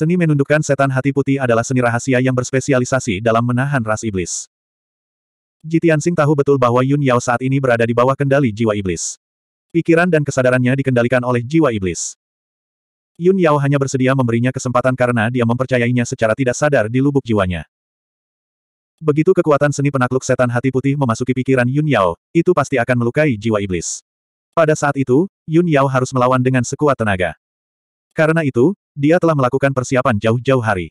Seni menundukkan setan hati putih adalah seni rahasia yang berspesialisasi dalam menahan ras iblis. Jitiansing tahu betul bahwa Yun Yao saat ini berada di bawah kendali jiwa iblis. Pikiran dan kesadarannya dikendalikan oleh jiwa iblis. Yun Yao hanya bersedia memberinya kesempatan karena dia mempercayainya secara tidak sadar di lubuk jiwanya. Begitu kekuatan seni penakluk setan hati putih memasuki pikiran Yun Yao, itu pasti akan melukai jiwa iblis. Pada saat itu, Yun Yao harus melawan dengan sekuat tenaga. Karena itu, dia telah melakukan persiapan jauh-jauh hari.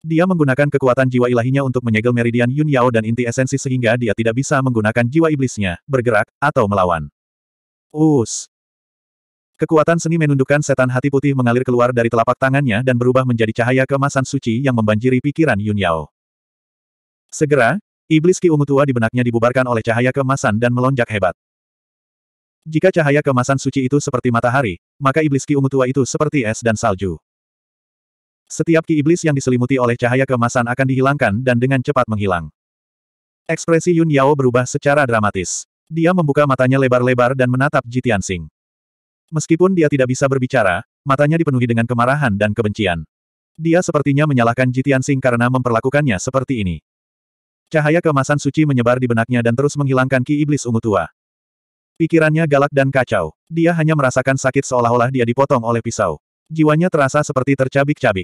Dia menggunakan kekuatan jiwa ilahinya untuk menyegel meridian Yun Yao dan inti esensi sehingga dia tidak bisa menggunakan jiwa iblisnya, bergerak, atau melawan. Us. Kekuatan seni menundukkan setan hati putih mengalir keluar dari telapak tangannya dan berubah menjadi cahaya kemasan suci yang membanjiri pikiran Yun Yao. Segera, iblis Ki Ungu Tua di benaknya dibubarkan oleh cahaya kemasan dan melonjak hebat. Jika cahaya kemasan suci itu seperti matahari, maka iblis ki ungu tua itu seperti es dan salju. Setiap ki iblis yang diselimuti oleh cahaya kemasan akan dihilangkan dan dengan cepat menghilang. Ekspresi Yun Yao berubah secara dramatis. Dia membuka matanya lebar-lebar dan menatap Jitian Sing. Meskipun dia tidak bisa berbicara, matanya dipenuhi dengan kemarahan dan kebencian. Dia sepertinya menyalahkan Jitian Sing karena memperlakukannya seperti ini. Cahaya kemasan suci menyebar di benaknya dan terus menghilangkan ki iblis ungu tua. Pikirannya galak dan kacau. Dia hanya merasakan sakit seolah-olah dia dipotong oleh pisau. Jiwanya terasa seperti tercabik-cabik.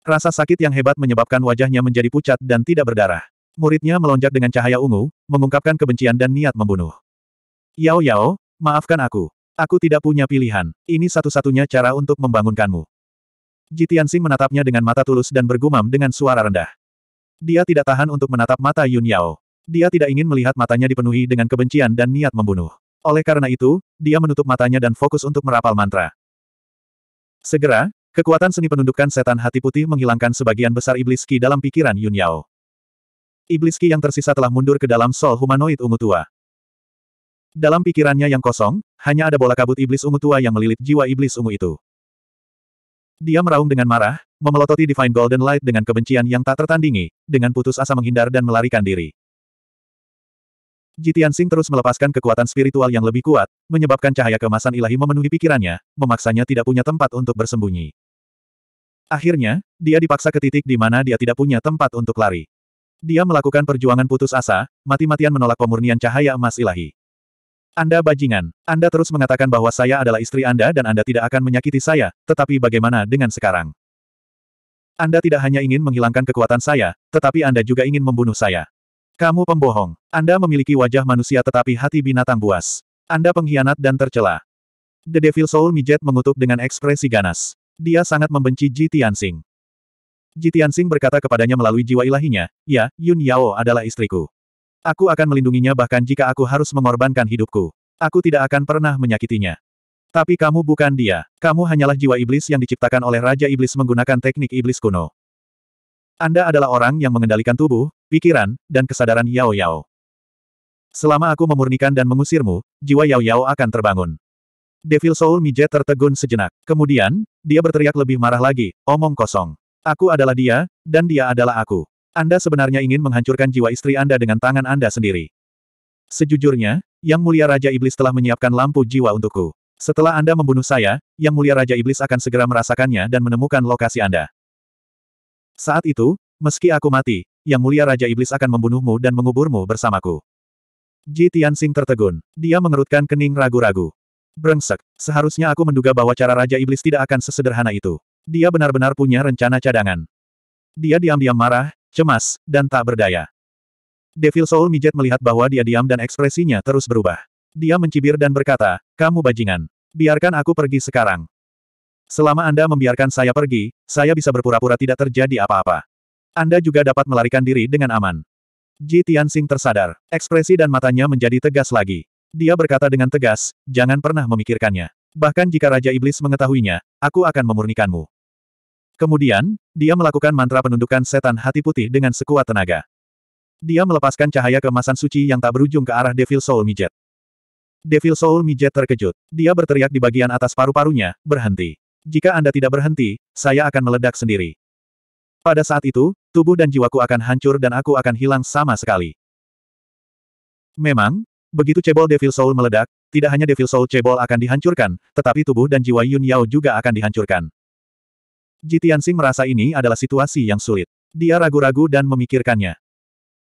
Rasa sakit yang hebat menyebabkan wajahnya menjadi pucat dan tidak berdarah. Muridnya melonjak dengan cahaya ungu, mengungkapkan kebencian dan niat membunuh. Yao Yao, maafkan aku. Aku tidak punya pilihan. Ini satu-satunya cara untuk membangunkanmu. Jitiansing menatapnya dengan mata tulus dan bergumam dengan suara rendah. Dia tidak tahan untuk menatap mata Yun Yao. Dia tidak ingin melihat matanya dipenuhi dengan kebencian dan niat membunuh. Oleh karena itu, dia menutup matanya dan fokus untuk merapal mantra. Segera, kekuatan seni penundukan setan hati putih menghilangkan sebagian besar iblis ki dalam pikiran Yun Yao. Iblis ki yang tersisa telah mundur ke dalam sol humanoid ungu tua. Dalam pikirannya yang kosong, hanya ada bola kabut iblis ungu tua yang melilit jiwa iblis ungu itu. Dia meraung dengan marah, memelototi Divine Golden Light dengan kebencian yang tak tertandingi, dengan putus asa menghindar dan melarikan diri. Jitian Sing terus melepaskan kekuatan spiritual yang lebih kuat, menyebabkan cahaya kemasan ilahi memenuhi pikirannya, memaksanya tidak punya tempat untuk bersembunyi. Akhirnya, dia dipaksa ke titik di mana dia tidak punya tempat untuk lari. Dia melakukan perjuangan putus asa, mati-matian menolak pemurnian cahaya emas ilahi. Anda bajingan. Anda terus mengatakan bahwa saya adalah istri Anda dan Anda tidak akan menyakiti saya, tetapi bagaimana dengan sekarang? Anda tidak hanya ingin menghilangkan kekuatan saya, tetapi Anda juga ingin membunuh saya. Kamu pembohong. Anda memiliki wajah manusia tetapi hati binatang buas. Anda pengkhianat dan tercela. The Devil Soul Mijet mengutuk dengan ekspresi ganas. Dia sangat membenci Ji Tianxing. Ji Tianxing berkata kepadanya melalui jiwa ilahinya, Ya, Yun Yao adalah istriku. Aku akan melindunginya bahkan jika aku harus mengorbankan hidupku. Aku tidak akan pernah menyakitinya. Tapi kamu bukan dia. Kamu hanyalah jiwa iblis yang diciptakan oleh Raja Iblis menggunakan teknik iblis kuno. Anda adalah orang yang mengendalikan tubuh, pikiran, dan kesadaran Yao Yao. Selama aku memurnikan dan mengusirmu, jiwa Yao Yao akan terbangun. Devil Soul Mijet tertegun sejenak. Kemudian, dia berteriak lebih marah lagi, omong kosong. Aku adalah dia, dan dia adalah aku. Anda sebenarnya ingin menghancurkan jiwa istri Anda dengan tangan Anda sendiri. Sejujurnya, Yang Mulia Raja Iblis telah menyiapkan lampu jiwa untukku. Setelah Anda membunuh saya, Yang Mulia Raja Iblis akan segera merasakannya dan menemukan lokasi Anda. Saat itu, meski aku mati, yang Mulia Raja Iblis akan membunuhmu dan menguburmu bersamaku. Ji Tianxing tertegun. Dia mengerutkan kening ragu-ragu. Brengsek, seharusnya aku menduga bahwa cara Raja Iblis tidak akan sesederhana itu. Dia benar-benar punya rencana cadangan. Dia diam-diam marah, cemas, dan tak berdaya. Devil Soul Mijet melihat bahwa dia diam dan ekspresinya terus berubah. Dia mencibir dan berkata, kamu bajingan. Biarkan aku pergi sekarang. Selama Anda membiarkan saya pergi, saya bisa berpura-pura tidak terjadi apa-apa. Anda juga dapat melarikan diri dengan aman. Ji Tianxing tersadar. Ekspresi dan matanya menjadi tegas lagi. Dia berkata dengan tegas, jangan pernah memikirkannya. Bahkan jika Raja Iblis mengetahuinya, aku akan memurnikanmu. Kemudian, dia melakukan mantra penundukan setan hati putih dengan sekuat tenaga. Dia melepaskan cahaya kemasan suci yang tak berujung ke arah Devil Soul Mijet. Devil Soul Mijet terkejut. Dia berteriak di bagian atas paru-parunya, berhenti. Jika Anda tidak berhenti, saya akan meledak sendiri. Pada saat itu, tubuh dan jiwaku akan hancur dan aku akan hilang sama sekali. Memang, begitu Cebol Devil Soul meledak, tidak hanya Devil Soul Cebol akan dihancurkan, tetapi tubuh dan jiwa Yun Yao juga akan dihancurkan. Jitiansing merasa ini adalah situasi yang sulit. Dia ragu-ragu dan memikirkannya.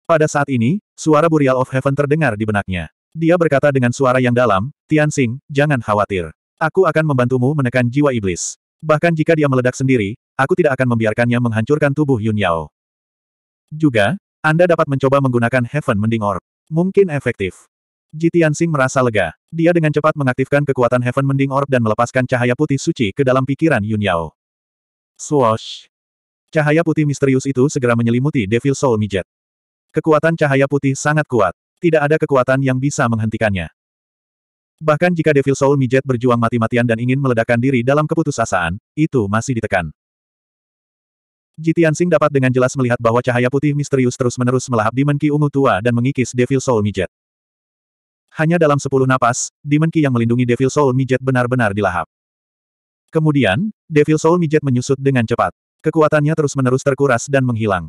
Pada saat ini, suara Burial of Heaven terdengar di benaknya. Dia berkata dengan suara yang dalam, Tianxing, jangan khawatir. Aku akan membantumu menekan jiwa iblis. Bahkan jika dia meledak sendiri, Aku tidak akan membiarkannya menghancurkan tubuh Yun Yao. Juga, Anda dapat mencoba menggunakan Heaven Mending Orb. Mungkin efektif. Jitian Sing merasa lega. Dia dengan cepat mengaktifkan kekuatan Heaven Mending Orb dan melepaskan cahaya putih suci ke dalam pikiran Yun Yao. Swoosh! Cahaya putih misterius itu segera menyelimuti Devil Soul Mijet. Kekuatan cahaya putih sangat kuat. Tidak ada kekuatan yang bisa menghentikannya. Bahkan jika Devil Soul Mijet berjuang mati-matian dan ingin meledakkan diri dalam keputusasaan, itu masih ditekan. Jitian Sing dapat dengan jelas melihat bahwa cahaya putih misterius terus-menerus melahap Demon Ki ungu tua dan mengikis Devil Soul Mijet. Hanya dalam sepuluh napas, Demon Ki yang melindungi Devil Soul Mijet benar-benar dilahap. Kemudian, Devil Soul Mijet menyusut dengan cepat. Kekuatannya terus-menerus terkuras dan menghilang.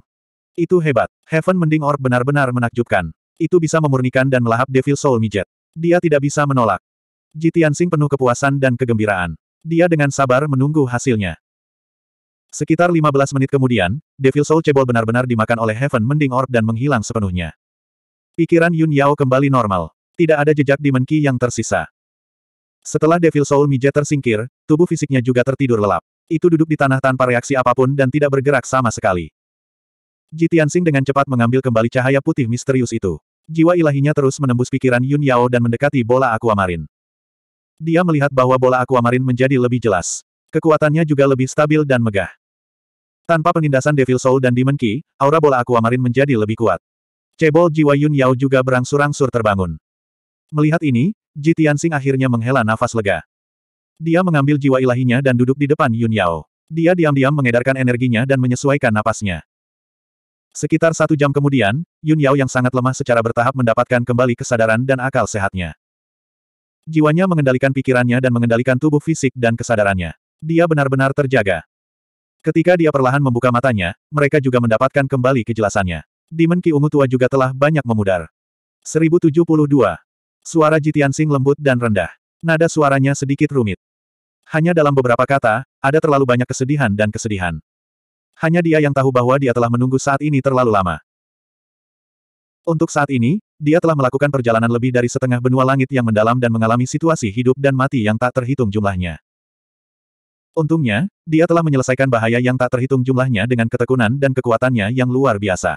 Itu hebat. Heaven Mending Orb benar-benar menakjubkan. Itu bisa memurnikan dan melahap Devil Soul Mijet. Dia tidak bisa menolak. Jitian Sing penuh kepuasan dan kegembiraan. Dia dengan sabar menunggu hasilnya. Sekitar 15 menit kemudian, Devil Soul Cebol benar-benar dimakan oleh Heaven Mending Orb dan menghilang sepenuhnya. Pikiran Yun Yao kembali normal. Tidak ada jejak di Menki yang tersisa. Setelah Devil Soul Mijet tersingkir, tubuh fisiknya juga tertidur lelap. Itu duduk di tanah tanpa reaksi apapun dan tidak bergerak sama sekali. Jitiansing dengan cepat mengambil kembali cahaya putih misterius itu. Jiwa ilahinya terus menembus pikiran Yun Yao dan mendekati bola aquamarin. Dia melihat bahwa bola aquamarin menjadi lebih jelas. Kekuatannya juga lebih stabil dan megah. Tanpa penindasan Devil Soul dan Demon Key, aura bola Aquamarine menjadi lebih kuat. Cebol jiwa Yun Yao juga berangsur-angsur terbangun. Melihat ini, Ji Tianxing akhirnya menghela nafas lega. Dia mengambil jiwa ilahinya dan duduk di depan Yun Yao. Dia diam-diam mengedarkan energinya dan menyesuaikan napasnya. Sekitar satu jam kemudian, Yun Yao yang sangat lemah secara bertahap mendapatkan kembali kesadaran dan akal sehatnya. Jiwanya mengendalikan pikirannya dan mengendalikan tubuh fisik dan kesadarannya. Dia benar-benar terjaga. Ketika dia perlahan membuka matanya, mereka juga mendapatkan kembali kejelasannya. Demon Ki Ungu Tua juga telah banyak memudar. 1072. Suara Jitian Sing lembut dan rendah. Nada suaranya sedikit rumit. Hanya dalam beberapa kata, ada terlalu banyak kesedihan dan kesedihan. Hanya dia yang tahu bahwa dia telah menunggu saat ini terlalu lama. Untuk saat ini, dia telah melakukan perjalanan lebih dari setengah benua langit yang mendalam dan mengalami situasi hidup dan mati yang tak terhitung jumlahnya. Untungnya, dia telah menyelesaikan bahaya yang tak terhitung jumlahnya dengan ketekunan dan kekuatannya yang luar biasa.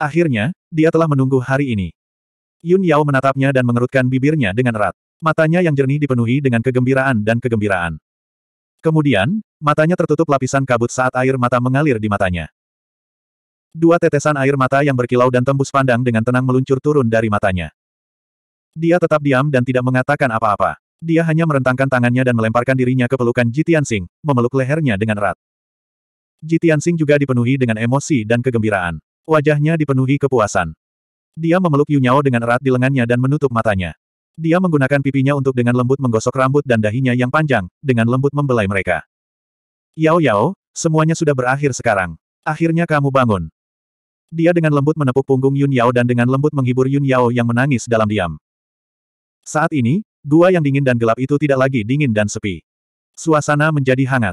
Akhirnya, dia telah menunggu hari ini. Yun Yao menatapnya dan mengerutkan bibirnya dengan erat. Matanya yang jernih dipenuhi dengan kegembiraan dan kegembiraan. Kemudian, matanya tertutup lapisan kabut saat air mata mengalir di matanya. Dua tetesan air mata yang berkilau dan tembus pandang dengan tenang meluncur turun dari matanya. Dia tetap diam dan tidak mengatakan apa-apa. Dia hanya merentangkan tangannya dan melemparkan dirinya ke pelukan Jitian Sing, memeluk lehernya dengan erat. Jitian Sing juga dipenuhi dengan emosi dan kegembiraan. Wajahnya dipenuhi kepuasan. Dia memeluk Yunyao dengan erat di lengannya dan menutup matanya. Dia menggunakan pipinya untuk dengan lembut menggosok rambut dan dahinya yang panjang, dengan lembut membelai mereka. Yao Yao, semuanya sudah berakhir sekarang. Akhirnya kamu bangun. Dia dengan lembut menepuk punggung Yun Yao dan dengan lembut menghibur Yun Yao yang menangis dalam diam. Saat ini, Gua yang dingin dan gelap itu tidak lagi dingin dan sepi. Suasana menjadi hangat.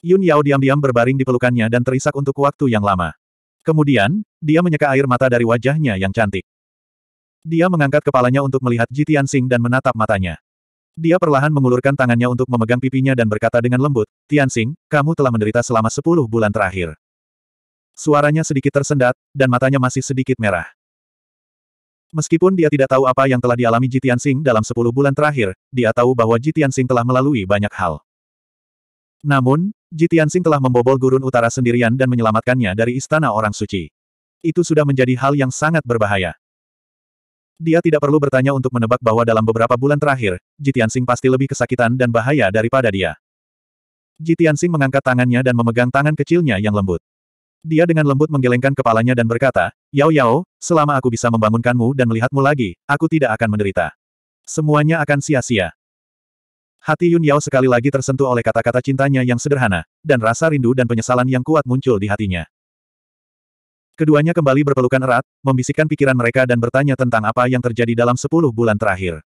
Yun Yao diam-diam berbaring di pelukannya dan terisak untuk waktu yang lama. Kemudian, dia menyeka air mata dari wajahnya yang cantik. Dia mengangkat kepalanya untuk melihat Ji Tianxing dan menatap matanya. Dia perlahan mengulurkan tangannya untuk memegang pipinya dan berkata dengan lembut, Tianxing, kamu telah menderita selama sepuluh bulan terakhir. Suaranya sedikit tersendat, dan matanya masih sedikit merah. Meskipun dia tidak tahu apa yang telah dialami Jitian Sing dalam 10 bulan terakhir, dia tahu bahwa Jitian Sing telah melalui banyak hal. Namun, Jitian Sing telah membobol gurun utara sendirian dan menyelamatkannya dari istana orang suci. Itu sudah menjadi hal yang sangat berbahaya. Dia tidak perlu bertanya untuk menebak bahwa dalam beberapa bulan terakhir, Jitian Sing pasti lebih kesakitan dan bahaya daripada dia. Jitian Sing mengangkat tangannya dan memegang tangan kecilnya yang lembut. Dia dengan lembut menggelengkan kepalanya dan berkata, Yao Yao, selama aku bisa membangunkanmu dan melihatmu lagi, aku tidak akan menderita. Semuanya akan sia-sia. Hati Yun Yao sekali lagi tersentuh oleh kata-kata cintanya yang sederhana, dan rasa rindu dan penyesalan yang kuat muncul di hatinya. Keduanya kembali berpelukan erat, membisikkan pikiran mereka dan bertanya tentang apa yang terjadi dalam sepuluh bulan terakhir.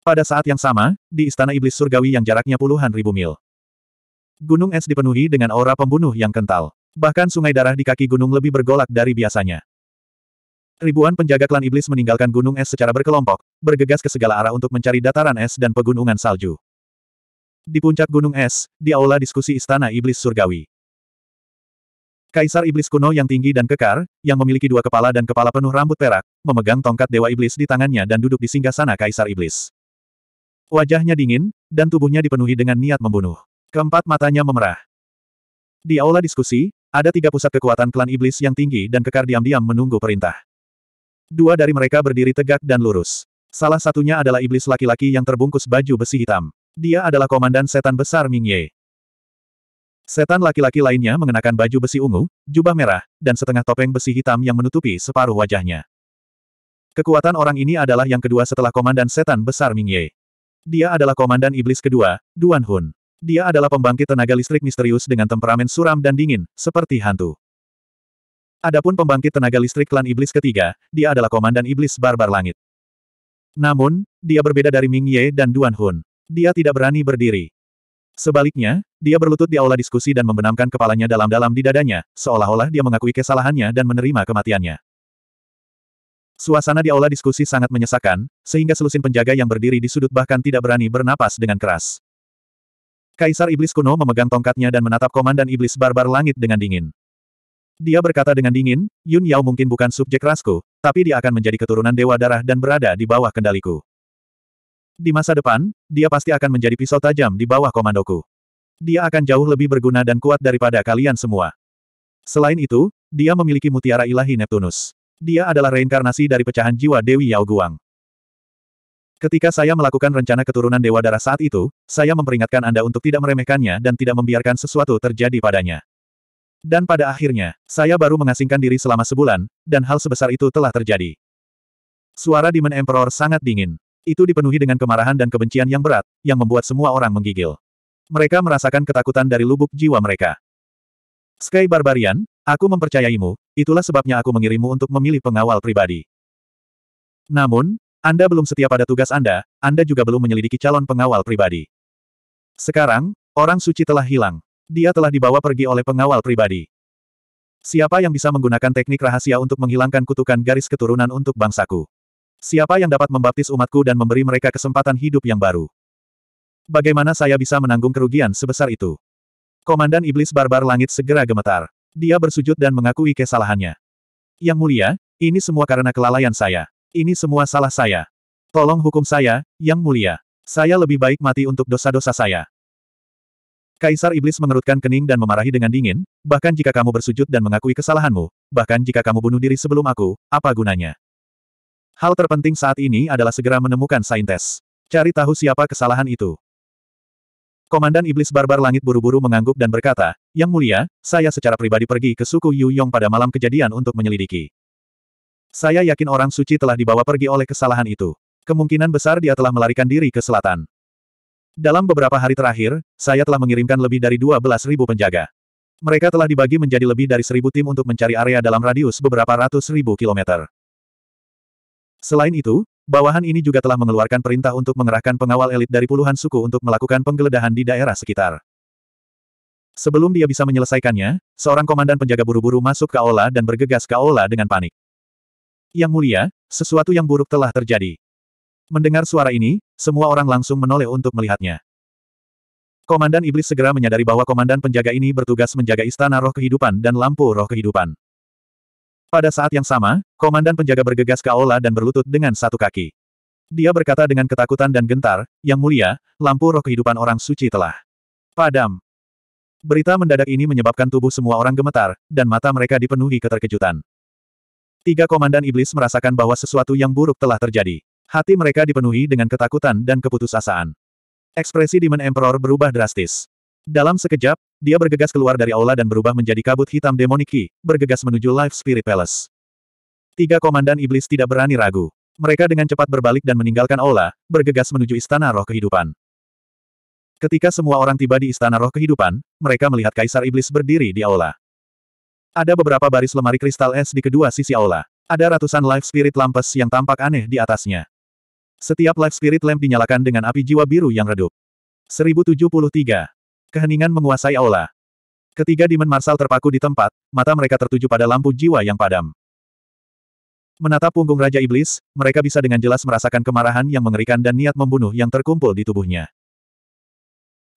Pada saat yang sama, di Istana Iblis Surgawi yang jaraknya puluhan ribu mil. Gunung es dipenuhi dengan aura pembunuh yang kental. Bahkan sungai darah di kaki gunung lebih bergolak dari biasanya. Ribuan penjaga klan iblis meninggalkan gunung es secara berkelompok, bergegas ke segala arah untuk mencari dataran es dan pegunungan salju. Di puncak gunung es, di aula diskusi istana iblis surgawi. Kaisar iblis kuno yang tinggi dan kekar, yang memiliki dua kepala dan kepala penuh rambut perak, memegang tongkat dewa iblis di tangannya dan duduk di singgah sana kaisar iblis. Wajahnya dingin, dan tubuhnya dipenuhi dengan niat membunuh. Keempat matanya memerah. Di aula diskusi, ada tiga pusat kekuatan klan iblis yang tinggi dan kekar diam-diam menunggu perintah. Dua dari mereka berdiri tegak dan lurus. Salah satunya adalah iblis laki-laki yang terbungkus baju besi hitam. Dia adalah komandan setan besar Ming Ye. Setan laki-laki lainnya mengenakan baju besi ungu, jubah merah, dan setengah topeng besi hitam yang menutupi separuh wajahnya. Kekuatan orang ini adalah yang kedua setelah komandan setan besar Ming Ye. Dia adalah komandan iblis kedua, Duan Hun. Dia adalah pembangkit tenaga listrik misterius dengan temperamen suram dan dingin, seperti hantu. Adapun pembangkit tenaga listrik klan iblis ketiga, dia adalah komandan iblis barbar langit. Namun, dia berbeda dari Ming Ye dan Duan Hun. Dia tidak berani berdiri. Sebaliknya, dia berlutut di aula diskusi dan membenamkan kepalanya dalam-dalam di dadanya, seolah-olah dia mengakui kesalahannya dan menerima kematiannya. Suasana di aula diskusi sangat menyesakan, sehingga selusin penjaga yang berdiri di sudut bahkan tidak berani bernapas dengan keras. Kaisar Iblis kuno memegang tongkatnya dan menatap komandan Iblis barbar langit dengan dingin. Dia berkata dengan dingin, Yun Yao mungkin bukan subjek rasku, tapi dia akan menjadi keturunan Dewa Darah dan berada di bawah kendaliku. Di masa depan, dia pasti akan menjadi pisau tajam di bawah komandoku. Dia akan jauh lebih berguna dan kuat daripada kalian semua. Selain itu, dia memiliki mutiara ilahi Neptunus. Dia adalah reinkarnasi dari pecahan jiwa Dewi Yao Guang. Ketika saya melakukan rencana keturunan Dewa Darah saat itu, saya memperingatkan Anda untuk tidak meremehkannya dan tidak membiarkan sesuatu terjadi padanya. Dan pada akhirnya, saya baru mengasingkan diri selama sebulan, dan hal sebesar itu telah terjadi. Suara Demon Emperor sangat dingin. Itu dipenuhi dengan kemarahan dan kebencian yang berat, yang membuat semua orang menggigil. Mereka merasakan ketakutan dari lubuk jiwa mereka. Sky Barbarian, aku mempercayaimu, itulah sebabnya aku mengirimmu untuk memilih pengawal pribadi. Namun, anda belum setia pada tugas Anda, Anda juga belum menyelidiki calon pengawal pribadi. Sekarang, orang suci telah hilang. Dia telah dibawa pergi oleh pengawal pribadi. Siapa yang bisa menggunakan teknik rahasia untuk menghilangkan kutukan garis keturunan untuk bangsaku? Siapa yang dapat membaptis umatku dan memberi mereka kesempatan hidup yang baru? Bagaimana saya bisa menanggung kerugian sebesar itu? Komandan Iblis Barbar Langit segera gemetar. Dia bersujud dan mengakui kesalahannya. Yang mulia, ini semua karena kelalaian saya. Ini semua salah saya. Tolong hukum saya, Yang Mulia. Saya lebih baik mati untuk dosa-dosa saya. Kaisar Iblis mengerutkan kening dan memarahi dengan dingin, bahkan jika kamu bersujud dan mengakui kesalahanmu, bahkan jika kamu bunuh diri sebelum aku, apa gunanya? Hal terpenting saat ini adalah segera menemukan Saintes. Cari tahu siapa kesalahan itu. Komandan Iblis Barbar Langit buru-buru mengangguk dan berkata, Yang mulia, saya secara pribadi pergi ke suku Yu Yong pada malam kejadian untuk menyelidiki. Saya yakin orang suci telah dibawa pergi oleh kesalahan itu. Kemungkinan besar dia telah melarikan diri ke selatan. Dalam beberapa hari terakhir, saya telah mengirimkan lebih dari 12.000 penjaga. Mereka telah dibagi menjadi lebih dari seribu tim untuk mencari area dalam radius beberapa ratus ribu kilometer. Selain itu, bawahan ini juga telah mengeluarkan perintah untuk mengerahkan pengawal elit dari puluhan suku untuk melakukan penggeledahan di daerah sekitar. Sebelum dia bisa menyelesaikannya, seorang komandan penjaga buru-buru masuk ke aula dan bergegas ke aula dengan panik. Yang mulia, sesuatu yang buruk telah terjadi. Mendengar suara ini, semua orang langsung menoleh untuk melihatnya. Komandan Iblis segera menyadari bahwa komandan penjaga ini bertugas menjaga istana roh kehidupan dan lampu roh kehidupan. Pada saat yang sama, komandan penjaga bergegas ke aula dan berlutut dengan satu kaki. Dia berkata dengan ketakutan dan gentar, Yang mulia, lampu roh kehidupan orang suci telah padam. Berita mendadak ini menyebabkan tubuh semua orang gemetar, dan mata mereka dipenuhi keterkejutan. Tiga komandan iblis merasakan bahwa sesuatu yang buruk telah terjadi. Hati mereka dipenuhi dengan ketakutan dan keputusasaan. Ekspresi Demon Emperor berubah drastis. Dalam sekejap, dia bergegas keluar dari aula dan berubah menjadi kabut hitam demoniki, bergegas menuju Life Spirit Palace. Tiga komandan iblis tidak berani ragu. Mereka dengan cepat berbalik dan meninggalkan aula, bergegas menuju Istana Roh Kehidupan. Ketika semua orang tiba di Istana Roh Kehidupan, mereka melihat Kaisar Iblis berdiri di aula. Ada beberapa baris lemari kristal es di kedua sisi aula. Ada ratusan life spirit lampes yang tampak aneh di atasnya. Setiap life spirit lamp dinyalakan dengan api jiwa biru yang redup. 1073. Keheningan menguasai aula. Ketiga Demon Marsal terpaku di tempat, mata mereka tertuju pada lampu jiwa yang padam. Menatap punggung Raja Iblis, mereka bisa dengan jelas merasakan kemarahan yang mengerikan dan niat membunuh yang terkumpul di tubuhnya.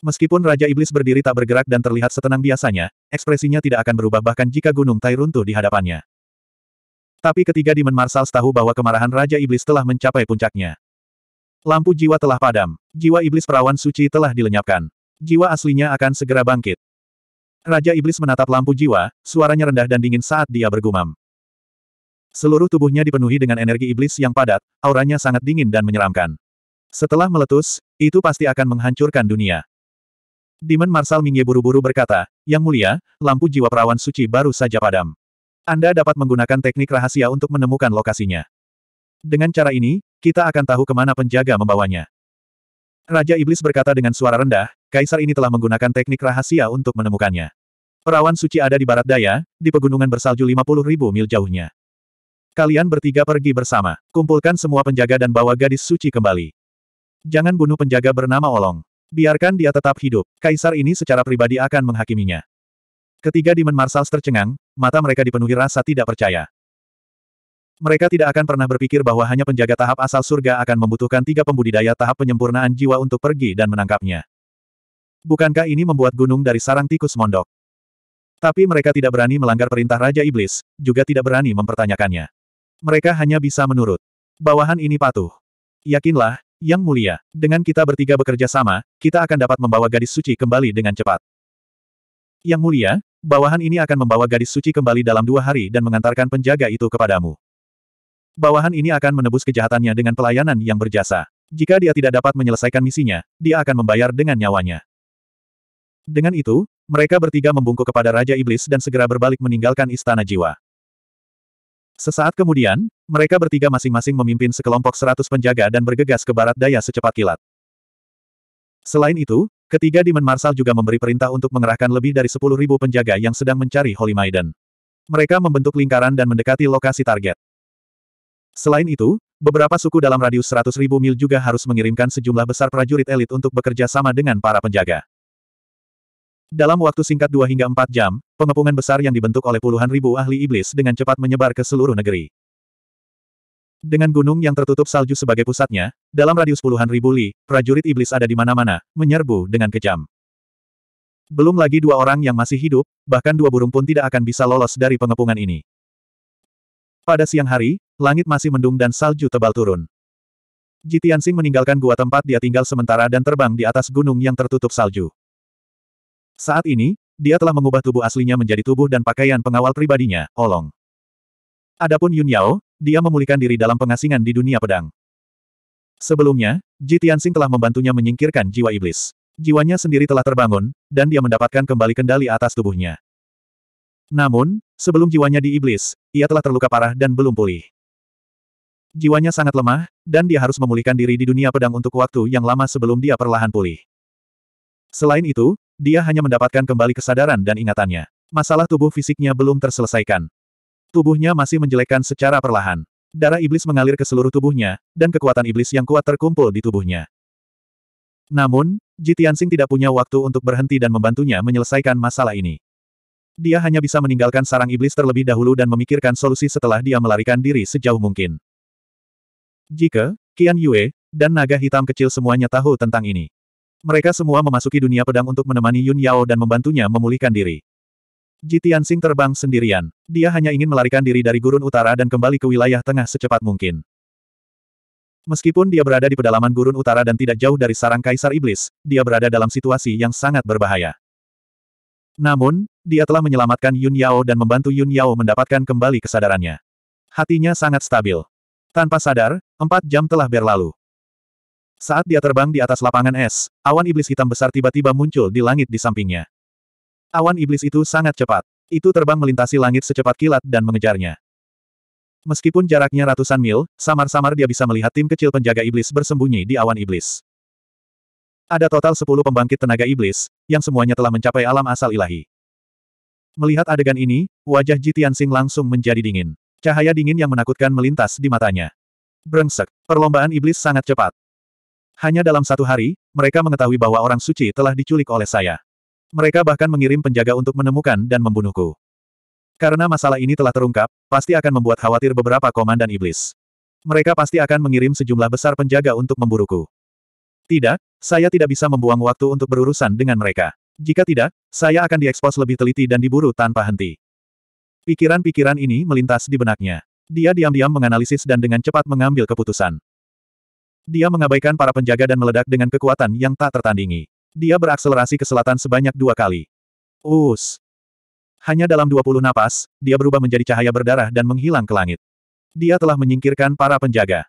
Meskipun Raja Iblis berdiri tak bergerak dan terlihat setenang biasanya, ekspresinya tidak akan berubah bahkan jika gunung Tai runtuh di hadapannya. Tapi ketiga Demon Marsals tahu bahwa kemarahan Raja Iblis telah mencapai puncaknya. Lampu jiwa telah padam. Jiwa Iblis perawan suci telah dilenyapkan. Jiwa aslinya akan segera bangkit. Raja Iblis menatap lampu jiwa, suaranya rendah dan dingin saat dia bergumam. Seluruh tubuhnya dipenuhi dengan energi iblis yang padat, auranya sangat dingin dan menyeramkan. Setelah meletus, itu pasti akan menghancurkan dunia. Diman Marsal Mingye buru-buru berkata, Yang mulia, lampu jiwa perawan suci baru saja padam. Anda dapat menggunakan teknik rahasia untuk menemukan lokasinya. Dengan cara ini, kita akan tahu kemana penjaga membawanya. Raja Iblis berkata dengan suara rendah, Kaisar ini telah menggunakan teknik rahasia untuk menemukannya. Perawan suci ada di barat daya, di pegunungan bersalju 50 mil jauhnya. Kalian bertiga pergi bersama, kumpulkan semua penjaga dan bawa gadis suci kembali. Jangan bunuh penjaga bernama Olong. Biarkan dia tetap hidup, kaisar ini secara pribadi akan menghakiminya. Ketiga Demon Marsals tercengang, mata mereka dipenuhi rasa tidak percaya. Mereka tidak akan pernah berpikir bahwa hanya penjaga tahap asal surga akan membutuhkan tiga pembudidaya tahap penyempurnaan jiwa untuk pergi dan menangkapnya. Bukankah ini membuat gunung dari sarang tikus mondok? Tapi mereka tidak berani melanggar perintah Raja Iblis, juga tidak berani mempertanyakannya. Mereka hanya bisa menurut. Bawahan ini patuh. Yakinlah, yang mulia, dengan kita bertiga bekerja sama, kita akan dapat membawa gadis suci kembali dengan cepat. Yang mulia, bawahan ini akan membawa gadis suci kembali dalam dua hari dan mengantarkan penjaga itu kepadamu. Bawahan ini akan menebus kejahatannya dengan pelayanan yang berjasa. Jika dia tidak dapat menyelesaikan misinya, dia akan membayar dengan nyawanya. Dengan itu, mereka bertiga membungkuk kepada Raja Iblis dan segera berbalik meninggalkan Istana Jiwa. Sesaat kemudian, mereka bertiga masing-masing memimpin sekelompok seratus penjaga dan bergegas ke barat daya secepat kilat. Selain itu, ketiga Demon Marshal juga memberi perintah untuk mengerahkan lebih dari sepuluh ribu penjaga yang sedang mencari Holy Maiden. Mereka membentuk lingkaran dan mendekati lokasi target. Selain itu, beberapa suku dalam radius seratus ribu mil juga harus mengirimkan sejumlah besar prajurit elit untuk bekerja sama dengan para penjaga. Dalam waktu singkat 2 hingga 4 jam, pengepungan besar yang dibentuk oleh puluhan ribu ahli iblis dengan cepat menyebar ke seluruh negeri. Dengan gunung yang tertutup salju sebagai pusatnya, dalam radius puluhan ribu li, prajurit iblis ada di mana-mana, menyerbu dengan kejam. Belum lagi dua orang yang masih hidup, bahkan dua burung pun tidak akan bisa lolos dari pengepungan ini. Pada siang hari, langit masih mendung dan salju tebal turun. Jitian Sing meninggalkan gua tempat dia tinggal sementara dan terbang di atas gunung yang tertutup salju. Saat ini, dia telah mengubah tubuh aslinya menjadi tubuh dan pakaian pengawal pribadinya, Olong. Adapun Yun Yao, dia memulihkan diri dalam pengasingan di dunia pedang. Sebelumnya, Ji Tianxing telah membantunya menyingkirkan jiwa iblis. Jiwanya sendiri telah terbangun, dan dia mendapatkan kembali kendali atas tubuhnya. Namun, sebelum jiwanya di iblis, ia telah terluka parah dan belum pulih. Jiwanya sangat lemah, dan dia harus memulihkan diri di dunia pedang untuk waktu yang lama sebelum dia perlahan pulih. Selain itu, dia hanya mendapatkan kembali kesadaran dan ingatannya. Masalah tubuh fisiknya belum terselesaikan. Tubuhnya masih menjelekkan secara perlahan. Darah iblis mengalir ke seluruh tubuhnya, dan kekuatan iblis yang kuat terkumpul di tubuhnya. Namun, Jitiansing tidak punya waktu untuk berhenti dan membantunya menyelesaikan masalah ini. Dia hanya bisa meninggalkan sarang iblis terlebih dahulu dan memikirkan solusi setelah dia melarikan diri sejauh mungkin. Jika, Qian Yue, dan naga hitam kecil semuanya tahu tentang ini. Mereka semua memasuki dunia pedang untuk menemani Yun Yao dan membantunya memulihkan diri. Ji Tianxing terbang sendirian. Dia hanya ingin melarikan diri dari gurun utara dan kembali ke wilayah tengah secepat mungkin. Meskipun dia berada di pedalaman gurun utara dan tidak jauh dari sarang kaisar iblis, dia berada dalam situasi yang sangat berbahaya. Namun, dia telah menyelamatkan Yun Yao dan membantu Yun Yao mendapatkan kembali kesadarannya. Hatinya sangat stabil. Tanpa sadar, empat jam telah berlalu. Saat dia terbang di atas lapangan es, awan iblis hitam besar tiba-tiba muncul di langit di sampingnya. Awan iblis itu sangat cepat. Itu terbang melintasi langit secepat kilat dan mengejarnya. Meskipun jaraknya ratusan mil, samar-samar dia bisa melihat tim kecil penjaga iblis bersembunyi di awan iblis. Ada total sepuluh pembangkit tenaga iblis, yang semuanya telah mencapai alam asal ilahi. Melihat adegan ini, wajah Jitian Sing langsung menjadi dingin. Cahaya dingin yang menakutkan melintas di matanya. Brengsek, perlombaan iblis sangat cepat. Hanya dalam satu hari, mereka mengetahui bahwa orang suci telah diculik oleh saya. Mereka bahkan mengirim penjaga untuk menemukan dan membunuhku. Karena masalah ini telah terungkap, pasti akan membuat khawatir beberapa komandan iblis. Mereka pasti akan mengirim sejumlah besar penjaga untuk memburuku. Tidak, saya tidak bisa membuang waktu untuk berurusan dengan mereka. Jika tidak, saya akan diekspos lebih teliti dan diburu tanpa henti. Pikiran-pikiran ini melintas di benaknya. Dia diam-diam menganalisis dan dengan cepat mengambil keputusan. Dia mengabaikan para penjaga dan meledak dengan kekuatan yang tak tertandingi. Dia berakselerasi ke selatan sebanyak dua kali. Us! Hanya dalam 20 napas, dia berubah menjadi cahaya berdarah dan menghilang ke langit. Dia telah menyingkirkan para penjaga.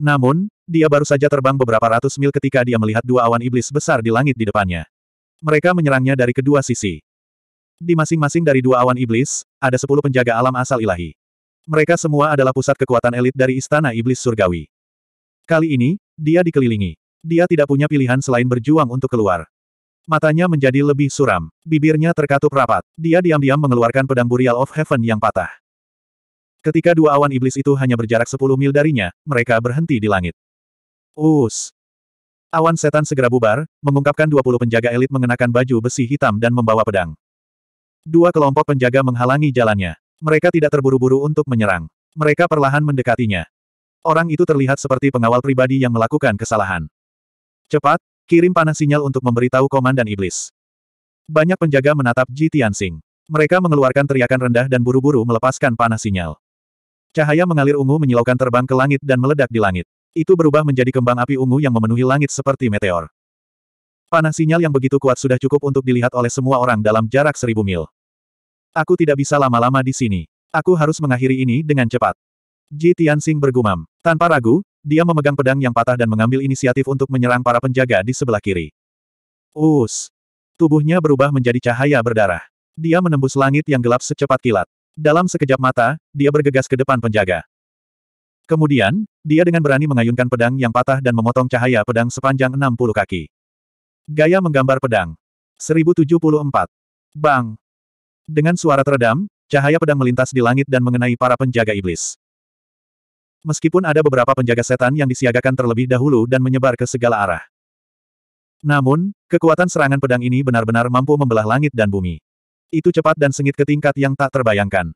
Namun, dia baru saja terbang beberapa ratus mil ketika dia melihat dua awan iblis besar di langit di depannya. Mereka menyerangnya dari kedua sisi. Di masing-masing dari dua awan iblis, ada sepuluh penjaga alam asal ilahi. Mereka semua adalah pusat kekuatan elit dari Istana Iblis Surgawi. Kali ini, dia dikelilingi. Dia tidak punya pilihan selain berjuang untuk keluar. Matanya menjadi lebih suram. Bibirnya terkatup rapat. Dia diam-diam mengeluarkan pedang Burial of Heaven yang patah. Ketika dua awan iblis itu hanya berjarak 10 mil darinya, mereka berhenti di langit. Us! Awan setan segera bubar, mengungkapkan 20 penjaga elit mengenakan baju besi hitam dan membawa pedang. Dua kelompok penjaga menghalangi jalannya. Mereka tidak terburu-buru untuk menyerang. Mereka perlahan mendekatinya. Orang itu terlihat seperti pengawal pribadi yang melakukan kesalahan. Cepat, kirim panah sinyal untuk memberitahu komandan iblis. Banyak penjaga menatap Ji Tianxing. Mereka mengeluarkan teriakan rendah dan buru-buru melepaskan panah sinyal. Cahaya mengalir ungu menyilaukan terbang ke langit dan meledak di langit. Itu berubah menjadi kembang api ungu yang memenuhi langit seperti meteor. Panah sinyal yang begitu kuat sudah cukup untuk dilihat oleh semua orang dalam jarak seribu mil. Aku tidak bisa lama-lama di sini. Aku harus mengakhiri ini dengan cepat. Ji Tianxing bergumam. Tanpa ragu, dia memegang pedang yang patah dan mengambil inisiatif untuk menyerang para penjaga di sebelah kiri. Us! Tubuhnya berubah menjadi cahaya berdarah. Dia menembus langit yang gelap secepat kilat. Dalam sekejap mata, dia bergegas ke depan penjaga. Kemudian, dia dengan berani mengayunkan pedang yang patah dan memotong cahaya pedang sepanjang 60 kaki. Gaya menggambar pedang. 1074. Bang! Dengan suara teredam, cahaya pedang melintas di langit dan mengenai para penjaga iblis. Meskipun ada beberapa penjaga setan yang disiagakan terlebih dahulu dan menyebar ke segala arah. Namun, kekuatan serangan pedang ini benar-benar mampu membelah langit dan bumi. Itu cepat dan sengit ke tingkat yang tak terbayangkan.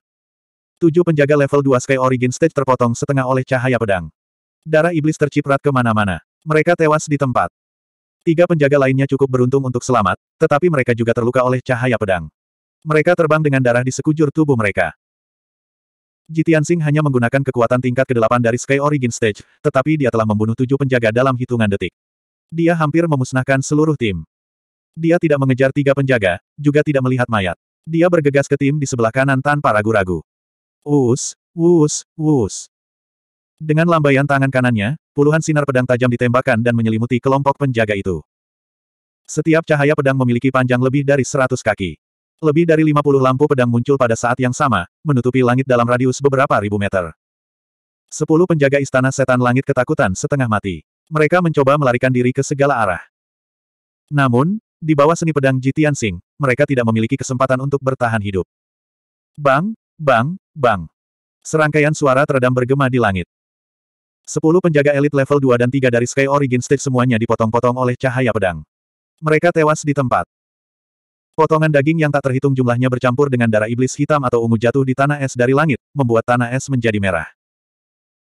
Tujuh penjaga level 2 Sky Origin Stage terpotong setengah oleh cahaya pedang. Darah iblis terciprat kemana-mana. Mereka tewas di tempat. Tiga penjaga lainnya cukup beruntung untuk selamat, tetapi mereka juga terluka oleh cahaya pedang. Mereka terbang dengan darah di sekujur tubuh mereka. Jitian Sing hanya menggunakan kekuatan tingkat ke-8 dari Sky Origin Stage, tetapi dia telah membunuh tujuh penjaga dalam hitungan detik. Dia hampir memusnahkan seluruh tim. Dia tidak mengejar tiga penjaga, juga tidak melihat mayat. Dia bergegas ke tim di sebelah kanan tanpa ragu-ragu. Wus, wus, wus. Dengan lambaian tangan kanannya, puluhan sinar pedang tajam ditembakkan dan menyelimuti kelompok penjaga itu. Setiap cahaya pedang memiliki panjang lebih dari seratus kaki. Lebih dari 50 lampu pedang muncul pada saat yang sama, menutupi langit dalam radius beberapa ribu meter. Sepuluh penjaga istana setan langit ketakutan setengah mati. Mereka mencoba melarikan diri ke segala arah. Namun, di bawah seni pedang Jitian Sing, mereka tidak memiliki kesempatan untuk bertahan hidup. Bang, bang, bang. Serangkaian suara teredam bergema di langit. Sepuluh penjaga elit level 2 dan 3 dari Sky Origin Stage semuanya dipotong-potong oleh cahaya pedang. Mereka tewas di tempat. Potongan daging yang tak terhitung jumlahnya bercampur dengan darah iblis hitam atau ungu jatuh di tanah es dari langit, membuat tanah es menjadi merah.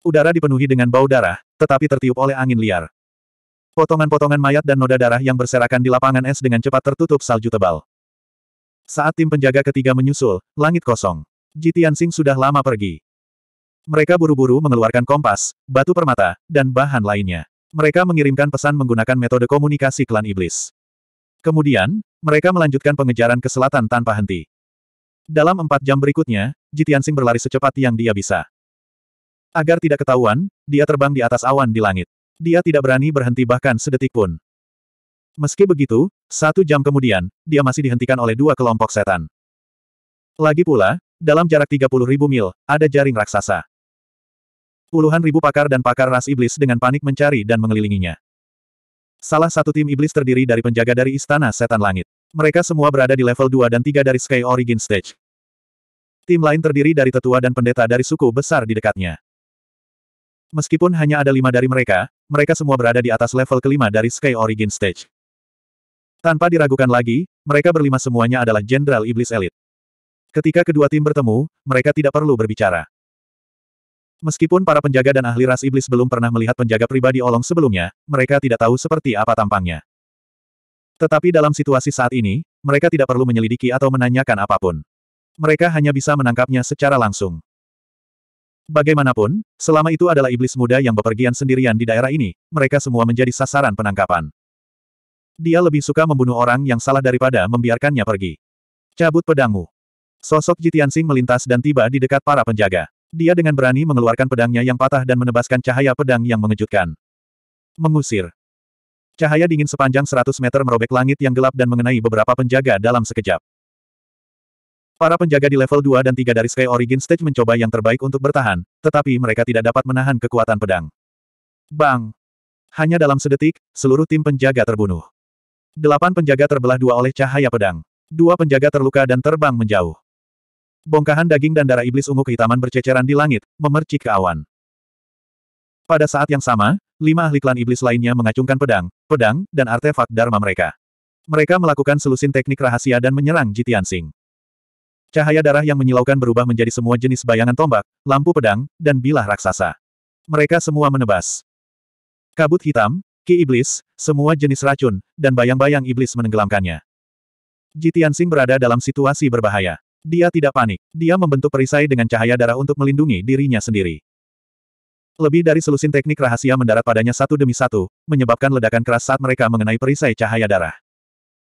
Udara dipenuhi dengan bau darah, tetapi tertiup oleh angin liar. Potongan-potongan mayat dan noda darah yang berserakan di lapangan es dengan cepat tertutup salju tebal. Saat tim penjaga ketiga menyusul, langit kosong. Jitian Sing sudah lama pergi. Mereka buru-buru mengeluarkan kompas, batu permata, dan bahan lainnya. Mereka mengirimkan pesan menggunakan metode komunikasi klan iblis. Kemudian, mereka melanjutkan pengejaran ke selatan tanpa henti. Dalam empat jam berikutnya, Jitiansing berlari secepat yang dia bisa. Agar tidak ketahuan, dia terbang di atas awan di langit. Dia tidak berani berhenti bahkan sedetik pun. Meski begitu, satu jam kemudian, dia masih dihentikan oleh dua kelompok setan. Lagi pula, dalam jarak 30 ribu mil, ada jaring raksasa. Puluhan ribu pakar dan pakar ras iblis dengan panik mencari dan mengelilinginya. Salah satu tim iblis terdiri dari penjaga dari Istana Setan Langit. Mereka semua berada di level 2 dan 3 dari Sky Origin Stage. Tim lain terdiri dari tetua dan pendeta dari suku besar di dekatnya. Meskipun hanya ada lima dari mereka, mereka semua berada di atas level kelima dari Sky Origin Stage. Tanpa diragukan lagi, mereka berlima semuanya adalah Jenderal Iblis Elit. Ketika kedua tim bertemu, mereka tidak perlu berbicara. Meskipun para penjaga dan ahli ras iblis belum pernah melihat penjaga pribadi Olong sebelumnya, mereka tidak tahu seperti apa tampangnya. Tetapi dalam situasi saat ini, mereka tidak perlu menyelidiki atau menanyakan apapun. Mereka hanya bisa menangkapnya secara langsung. Bagaimanapun, selama itu adalah iblis muda yang bepergian sendirian di daerah ini, mereka semua menjadi sasaran penangkapan. Dia lebih suka membunuh orang yang salah daripada membiarkannya pergi. Cabut pedangmu. Sosok Jitiansing melintas dan tiba di dekat para penjaga. Dia dengan berani mengeluarkan pedangnya yang patah dan menebaskan cahaya pedang yang mengejutkan. Mengusir. Cahaya dingin sepanjang 100 meter merobek langit yang gelap dan mengenai beberapa penjaga dalam sekejap. Para penjaga di level 2 dan 3 dari Sky Origin Stage mencoba yang terbaik untuk bertahan, tetapi mereka tidak dapat menahan kekuatan pedang. Bang! Hanya dalam sedetik, seluruh tim penjaga terbunuh. Delapan penjaga terbelah dua oleh cahaya pedang. Dua penjaga terluka dan terbang menjauh. Bongkahan daging dan darah iblis ungu kehitaman berceceran di langit, memercik ke awan. Pada saat yang sama, lima ahli klan iblis lainnya mengacungkan pedang, pedang, dan artefak dharma mereka. Mereka melakukan selusin teknik rahasia dan menyerang Jitian Sing. Cahaya darah yang menyilaukan berubah menjadi semua jenis bayangan tombak, lampu pedang, dan bilah raksasa. Mereka semua menebas. Kabut hitam, ki iblis, semua jenis racun, dan bayang-bayang iblis menenggelamkannya. Jitian Sing berada dalam situasi berbahaya. Dia tidak panik. Dia membentuk perisai dengan cahaya darah untuk melindungi dirinya sendiri. Lebih dari selusin teknik rahasia mendarat padanya satu demi satu, menyebabkan ledakan keras saat mereka mengenai perisai cahaya darah.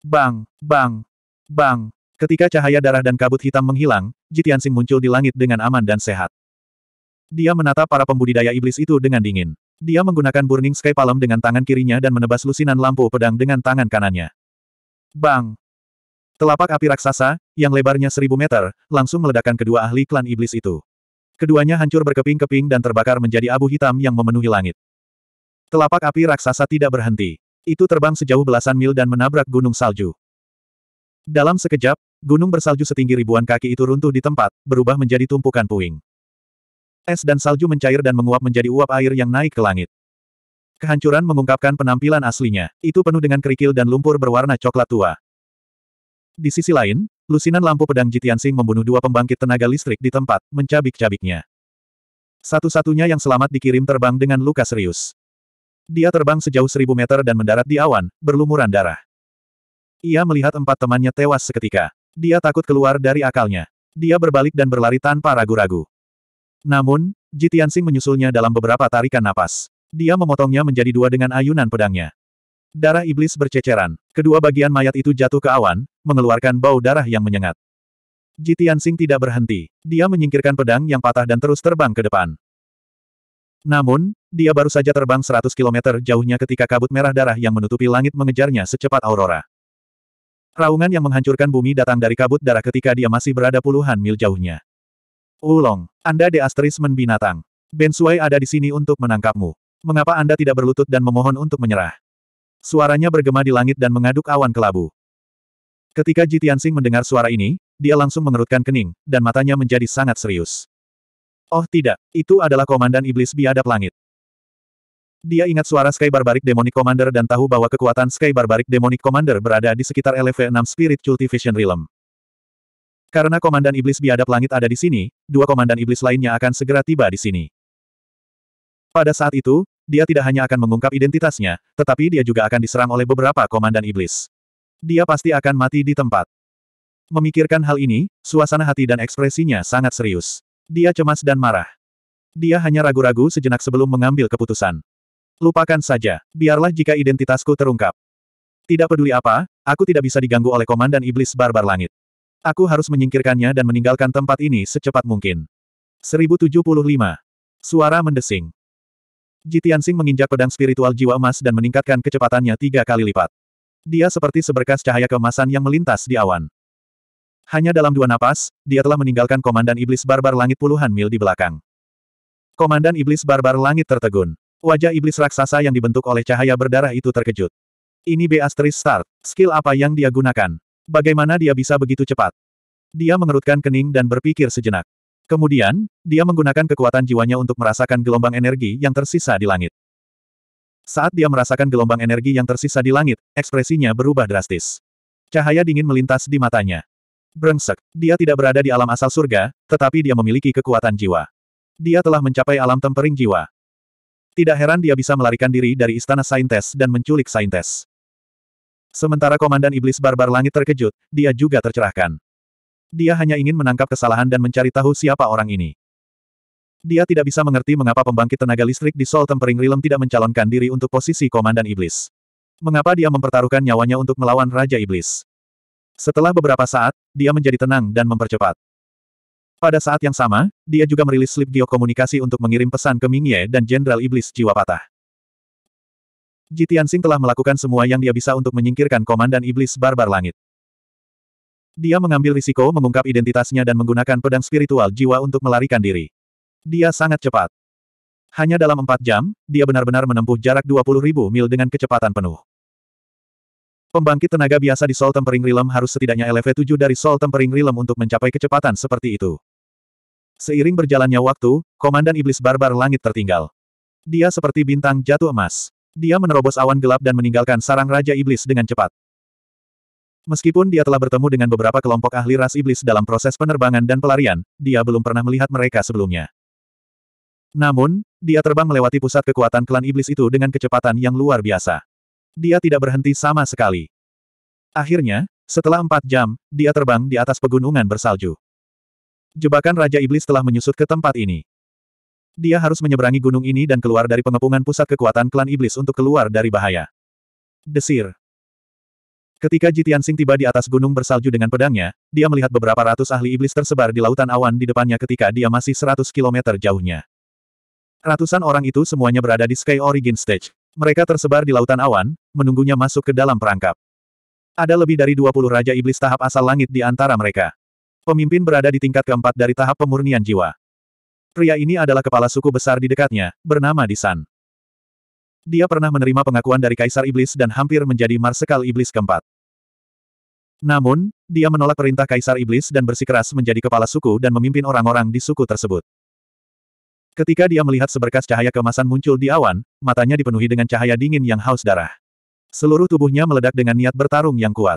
Bang! Bang! Bang! Ketika cahaya darah dan kabut hitam menghilang, Jitiansing muncul di langit dengan aman dan sehat. Dia menatap para pembudidaya iblis itu dengan dingin. Dia menggunakan Burning Sky Palm dengan tangan kirinya dan menebas lusinan lampu pedang dengan tangan kanannya. Bang! Telapak api raksasa, yang lebarnya seribu meter, langsung meledakkan kedua ahli klan iblis itu. Keduanya hancur berkeping-keping dan terbakar menjadi abu hitam yang memenuhi langit. Telapak api raksasa tidak berhenti. Itu terbang sejauh belasan mil dan menabrak gunung salju. Dalam sekejap, gunung bersalju setinggi ribuan kaki itu runtuh di tempat, berubah menjadi tumpukan puing. Es dan salju mencair dan menguap menjadi uap air yang naik ke langit. Kehancuran mengungkapkan penampilan aslinya, itu penuh dengan kerikil dan lumpur berwarna coklat tua. Di sisi lain, lusinan lampu pedang Jitiansing membunuh dua pembangkit tenaga listrik di tempat, mencabik-cabiknya. Satu-satunya yang selamat dikirim terbang dengan luka serius. Dia terbang sejauh seribu meter dan mendarat di awan, berlumuran darah. Ia melihat empat temannya tewas seketika. Dia takut keluar dari akalnya. Dia berbalik dan berlari tanpa ragu-ragu. Namun, Jitiansing menyusulnya dalam beberapa tarikan napas. Dia memotongnya menjadi dua dengan ayunan pedangnya. Darah iblis berceceran. Kedua bagian mayat itu jatuh ke awan, mengeluarkan bau darah yang menyengat. Jitian Sing tidak berhenti. Dia menyingkirkan pedang yang patah dan terus terbang ke depan. Namun, dia baru saja terbang 100 km jauhnya ketika kabut merah darah yang menutupi langit mengejarnya secepat aurora. Raungan yang menghancurkan bumi datang dari kabut darah ketika dia masih berada puluhan mil jauhnya. Ulong, Anda de Astrismen binatang. Sui ada di sini untuk menangkapmu. Mengapa Anda tidak berlutut dan memohon untuk menyerah? Suaranya bergema di langit dan mengaduk awan kelabu. Ketika Ji Tianxing mendengar suara ini, dia langsung mengerutkan kening, dan matanya menjadi sangat serius. Oh tidak, itu adalah Komandan Iblis Biadab Langit. Dia ingat suara Sky Barbaric Demonic Commander dan tahu bahwa kekuatan Sky Barbaric Demonic Commander berada di sekitar LV6 Spirit Cultivation Realm. Karena Komandan Iblis Biadab Langit ada di sini, dua Komandan Iblis lainnya akan segera tiba di sini. Pada saat itu, dia tidak hanya akan mengungkap identitasnya, tetapi dia juga akan diserang oleh beberapa Komandan Iblis. Dia pasti akan mati di tempat. Memikirkan hal ini, suasana hati dan ekspresinya sangat serius. Dia cemas dan marah. Dia hanya ragu-ragu sejenak sebelum mengambil keputusan. Lupakan saja, biarlah jika identitasku terungkap. Tidak peduli apa, aku tidak bisa diganggu oleh komandan iblis barbar langit. Aku harus menyingkirkannya dan meninggalkan tempat ini secepat mungkin. 1075. Suara mendesing. Jitian Jitiansing menginjak pedang spiritual jiwa emas dan meningkatkan kecepatannya tiga kali lipat. Dia seperti seberkas cahaya keemasan yang melintas di awan. Hanya dalam dua napas, dia telah meninggalkan Komandan Iblis Barbar Langit puluhan mil di belakang. Komandan Iblis Barbar Langit tertegun. Wajah Iblis Raksasa yang dibentuk oleh cahaya berdarah itu terkejut. Ini Beastris start. Skill apa yang dia gunakan? Bagaimana dia bisa begitu cepat? Dia mengerutkan kening dan berpikir sejenak. Kemudian, dia menggunakan kekuatan jiwanya untuk merasakan gelombang energi yang tersisa di langit. Saat dia merasakan gelombang energi yang tersisa di langit, ekspresinya berubah drastis. Cahaya dingin melintas di matanya. Brengsek, dia tidak berada di alam asal surga, tetapi dia memiliki kekuatan jiwa. Dia telah mencapai alam tempering jiwa. Tidak heran dia bisa melarikan diri dari istana Saintes dan menculik Saintes. Sementara Komandan Iblis Barbar Langit terkejut, dia juga tercerahkan. Dia hanya ingin menangkap kesalahan dan mencari tahu siapa orang ini. Dia tidak bisa mengerti mengapa pembangkit tenaga listrik di Sol Tempering Realm tidak mencalonkan diri untuk posisi Komandan Iblis. Mengapa dia mempertaruhkan nyawanya untuk melawan Raja Iblis? Setelah beberapa saat, dia menjadi tenang dan mempercepat. Pada saat yang sama, dia juga merilis slip geokomunikasi untuk mengirim pesan ke Mingye dan Jenderal Iblis Jiwa Patah. Jitian Sing telah melakukan semua yang dia bisa untuk menyingkirkan Komandan Iblis Barbar Langit. Dia mengambil risiko mengungkap identitasnya dan menggunakan pedang spiritual jiwa untuk melarikan diri. Dia sangat cepat. Hanya dalam empat jam, dia benar-benar menempuh jarak ribu mil dengan kecepatan penuh. Pembangkit tenaga biasa di Sol Tempering Realm harus setidaknya LV7 dari Sol Tempering Realm untuk mencapai kecepatan seperti itu. Seiring berjalannya waktu, Komandan Iblis Barbar Langit tertinggal. Dia seperti bintang jatuh emas. Dia menerobos awan gelap dan meninggalkan sarang Raja Iblis dengan cepat. Meskipun dia telah bertemu dengan beberapa kelompok ahli ras iblis dalam proses penerbangan dan pelarian, dia belum pernah melihat mereka sebelumnya. Namun, dia terbang melewati pusat kekuatan klan iblis itu dengan kecepatan yang luar biasa. Dia tidak berhenti sama sekali. Akhirnya, setelah empat jam, dia terbang di atas pegunungan bersalju. Jebakan Raja Iblis telah menyusut ke tempat ini. Dia harus menyeberangi gunung ini dan keluar dari pengepungan pusat kekuatan klan iblis untuk keluar dari bahaya. Desir. Ketika Jitian Sing tiba di atas gunung bersalju dengan pedangnya, dia melihat beberapa ratus ahli iblis tersebar di lautan awan di depannya ketika dia masih 100 km jauhnya. Ratusan orang itu semuanya berada di Sky Origin Stage. Mereka tersebar di lautan awan, menunggunya masuk ke dalam perangkap. Ada lebih dari 20 Raja Iblis tahap asal langit di antara mereka. Pemimpin berada di tingkat keempat dari tahap pemurnian jiwa. Pria ini adalah kepala suku besar di dekatnya, bernama Disan. Dia pernah menerima pengakuan dari Kaisar Iblis dan hampir menjadi Marsekal Iblis keempat. Namun, dia menolak perintah Kaisar Iblis dan bersikeras menjadi kepala suku dan memimpin orang-orang di suku tersebut. Ketika dia melihat seberkas cahaya kemasan muncul di awan, matanya dipenuhi dengan cahaya dingin yang haus darah. Seluruh tubuhnya meledak dengan niat bertarung yang kuat.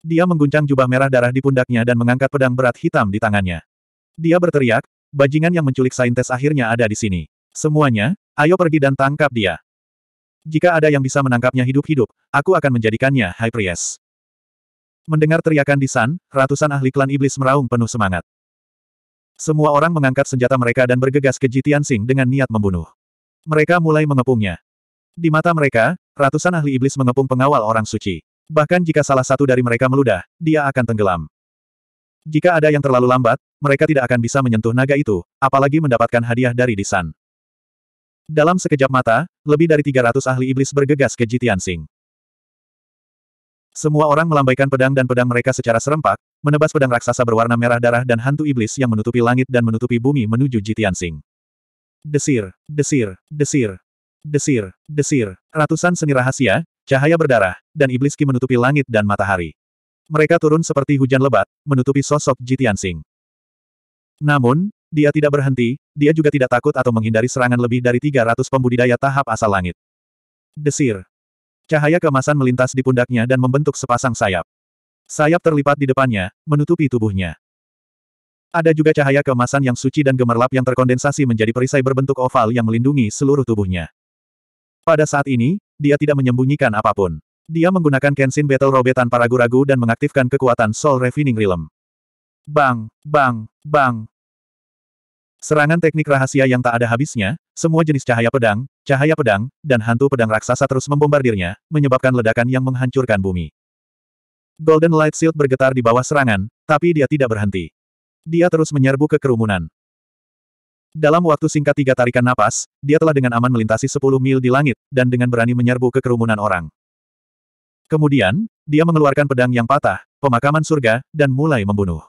Dia mengguncang jubah merah darah di pundaknya dan mengangkat pedang berat hitam di tangannya. Dia berteriak, bajingan yang menculik Saintes akhirnya ada di sini. Semuanya, ayo pergi dan tangkap dia. Jika ada yang bisa menangkapnya hidup-hidup, aku akan menjadikannya High Priest. Mendengar teriakan di San, ratusan ahli klan iblis meraung penuh semangat. Semua orang mengangkat senjata mereka dan bergegas ke Jitian Sing dengan niat membunuh. Mereka mulai mengepungnya. Di mata mereka, ratusan ahli iblis mengepung pengawal orang suci. Bahkan jika salah satu dari mereka meludah, dia akan tenggelam. Jika ada yang terlalu lambat, mereka tidak akan bisa menyentuh naga itu, apalagi mendapatkan hadiah dari Disan. Dalam sekejap mata, lebih dari 300 ahli iblis bergegas ke Jitian Sing. Semua orang melambaikan pedang dan pedang mereka secara serempak, menebas pedang raksasa berwarna merah darah dan hantu iblis yang menutupi langit dan menutupi bumi menuju Jitiansing. Desir, desir, desir, desir, desir, ratusan seni rahasia, cahaya berdarah, dan iblis ki menutupi langit dan matahari. Mereka turun seperti hujan lebat, menutupi sosok Jitiansing. Namun, dia tidak berhenti, dia juga tidak takut atau menghindari serangan lebih dari 300 pembudidaya tahap asal langit. Desir, Cahaya kemasan melintas di pundaknya dan membentuk sepasang sayap. Sayap terlipat di depannya, menutupi tubuhnya. Ada juga cahaya kemasan yang suci dan gemerlap yang terkondensasi menjadi perisai berbentuk oval yang melindungi seluruh tubuhnya. Pada saat ini, dia tidak menyembunyikan apapun. Dia menggunakan Kenshin Battle Robe tanpa ragu-ragu dan mengaktifkan kekuatan Soul Refining Realm. Bang, bang, bang, Serangan teknik rahasia yang tak ada habisnya, semua jenis cahaya pedang, cahaya pedang, dan hantu pedang raksasa terus membombardirnya, menyebabkan ledakan yang menghancurkan bumi. Golden Light Shield bergetar di bawah serangan, tapi dia tidak berhenti. Dia terus menyerbu ke kerumunan. Dalam waktu singkat tiga tarikan napas, dia telah dengan aman melintasi 10 mil di langit, dan dengan berani menyerbu ke kerumunan orang. Kemudian, dia mengeluarkan pedang yang patah, pemakaman surga, dan mulai membunuh.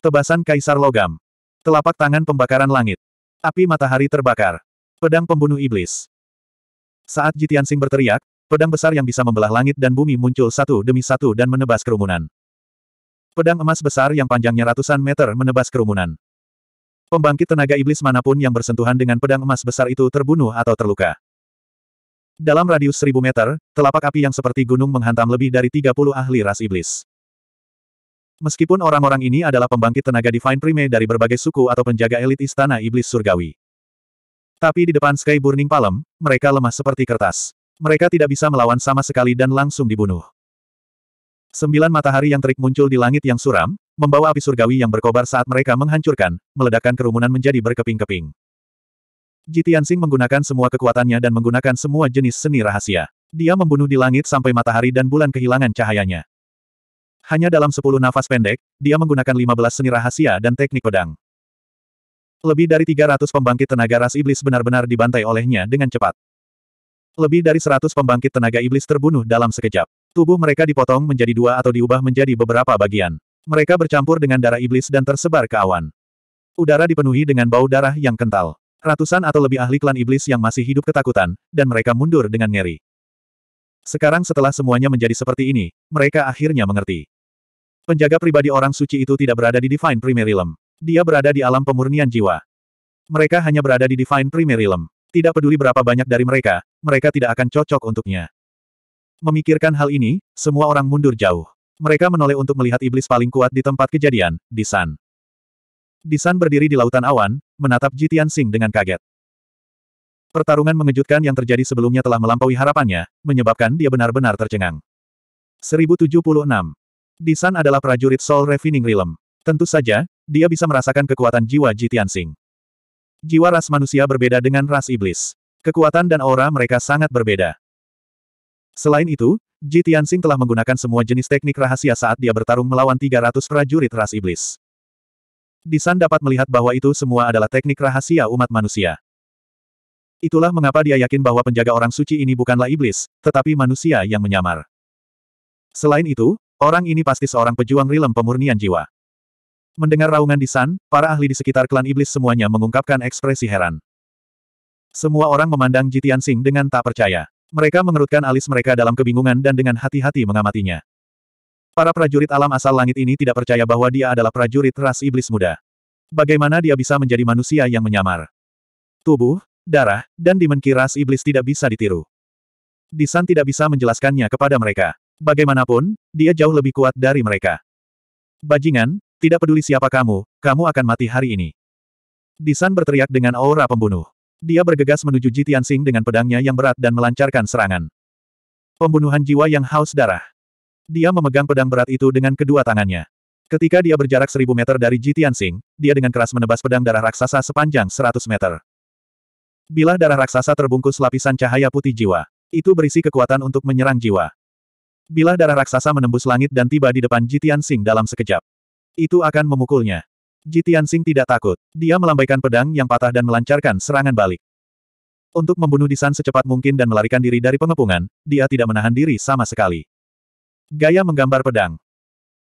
Tebasan Kaisar Logam Telapak tangan pembakaran langit. Api matahari terbakar. Pedang pembunuh iblis. Saat Jitian Sing berteriak, pedang besar yang bisa membelah langit dan bumi muncul satu demi satu dan menebas kerumunan. Pedang emas besar yang panjangnya ratusan meter menebas kerumunan. Pembangkit tenaga iblis manapun yang bersentuhan dengan pedang emas besar itu terbunuh atau terluka. Dalam radius seribu meter, telapak api yang seperti gunung menghantam lebih dari 30 ahli ras iblis. Meskipun orang-orang ini adalah pembangkit tenaga Divine Prime dari berbagai suku atau penjaga elit Istana Iblis Surgawi. Tapi di depan Sky Burning Palm, mereka lemah seperti kertas. Mereka tidak bisa melawan sama sekali dan langsung dibunuh. Sembilan matahari yang terik muncul di langit yang suram, membawa api surgawi yang berkobar saat mereka menghancurkan, meledakkan kerumunan menjadi berkeping-keping. Jitiansing menggunakan semua kekuatannya dan menggunakan semua jenis seni rahasia. Dia membunuh di langit sampai matahari dan bulan kehilangan cahayanya. Hanya dalam sepuluh nafas pendek, dia menggunakan lima belas seni rahasia dan teknik pedang. Lebih dari tiga ratus pembangkit tenaga ras iblis benar-benar dibantai olehnya dengan cepat. Lebih dari seratus pembangkit tenaga iblis terbunuh dalam sekejap. Tubuh mereka dipotong menjadi dua atau diubah menjadi beberapa bagian. Mereka bercampur dengan darah iblis dan tersebar ke awan. Udara dipenuhi dengan bau darah yang kental. Ratusan atau lebih ahli klan iblis yang masih hidup ketakutan, dan mereka mundur dengan ngeri. Sekarang setelah semuanya menjadi seperti ini, mereka akhirnya mengerti. Penjaga pribadi orang suci itu tidak berada di Divine Realm. Dia berada di alam pemurnian jiwa. Mereka hanya berada di Divine Realm. Tidak peduli berapa banyak dari mereka, mereka tidak akan cocok untuknya. Memikirkan hal ini, semua orang mundur jauh. Mereka menoleh untuk melihat iblis paling kuat di tempat kejadian, di San. San berdiri di lautan awan, menatap Jitian Sing dengan kaget. Pertarungan mengejutkan yang terjadi sebelumnya telah melampaui harapannya, menyebabkan dia benar-benar tercengang. 1076. Disan adalah prajurit Soul Refining Realm. Tentu saja, dia bisa merasakan kekuatan jiwa Ji Tianxing. Jiwa ras manusia berbeda dengan ras iblis. Kekuatan dan aura mereka sangat berbeda. Selain itu, Ji Tianxing telah menggunakan semua jenis teknik rahasia saat dia bertarung melawan 300 prajurit ras iblis. Disan dapat melihat bahwa itu semua adalah teknik rahasia umat manusia. Itulah mengapa dia yakin bahwa penjaga orang suci ini bukanlah iblis, tetapi manusia yang menyamar. Selain itu, Orang ini pasti seorang pejuang rilem pemurnian jiwa. Mendengar raungan di San, para ahli di sekitar klan iblis semuanya mengungkapkan ekspresi heran. Semua orang memandang Jitian Sing dengan tak percaya. Mereka mengerutkan alis mereka dalam kebingungan dan dengan hati-hati mengamatinya. Para prajurit alam asal langit ini tidak percaya bahwa dia adalah prajurit ras iblis muda. Bagaimana dia bisa menjadi manusia yang menyamar? Tubuh, darah, dan dimenki ras iblis tidak bisa ditiru. Disan tidak bisa menjelaskannya kepada mereka. Bagaimanapun, dia jauh lebih kuat dari mereka. Bajingan, tidak peduli siapa kamu, kamu akan mati hari ini. Disan berteriak dengan aura pembunuh. Dia bergegas menuju Jitian Tianxing dengan pedangnya yang berat dan melancarkan serangan. Pembunuhan jiwa yang haus darah. Dia memegang pedang berat itu dengan kedua tangannya. Ketika dia berjarak seribu meter dari Jitian Tianxing, dia dengan keras menebas pedang darah raksasa sepanjang seratus meter. Bila darah raksasa terbungkus lapisan cahaya putih jiwa, itu berisi kekuatan untuk menyerang jiwa. Bila darah raksasa menembus langit dan tiba di depan Jitian Sing dalam sekejap. Itu akan memukulnya. Jitian Sing tidak takut. Dia melambaikan pedang yang patah dan melancarkan serangan balik. Untuk membunuh Disan secepat mungkin dan melarikan diri dari pengepungan, dia tidak menahan diri sama sekali. Gaya menggambar pedang.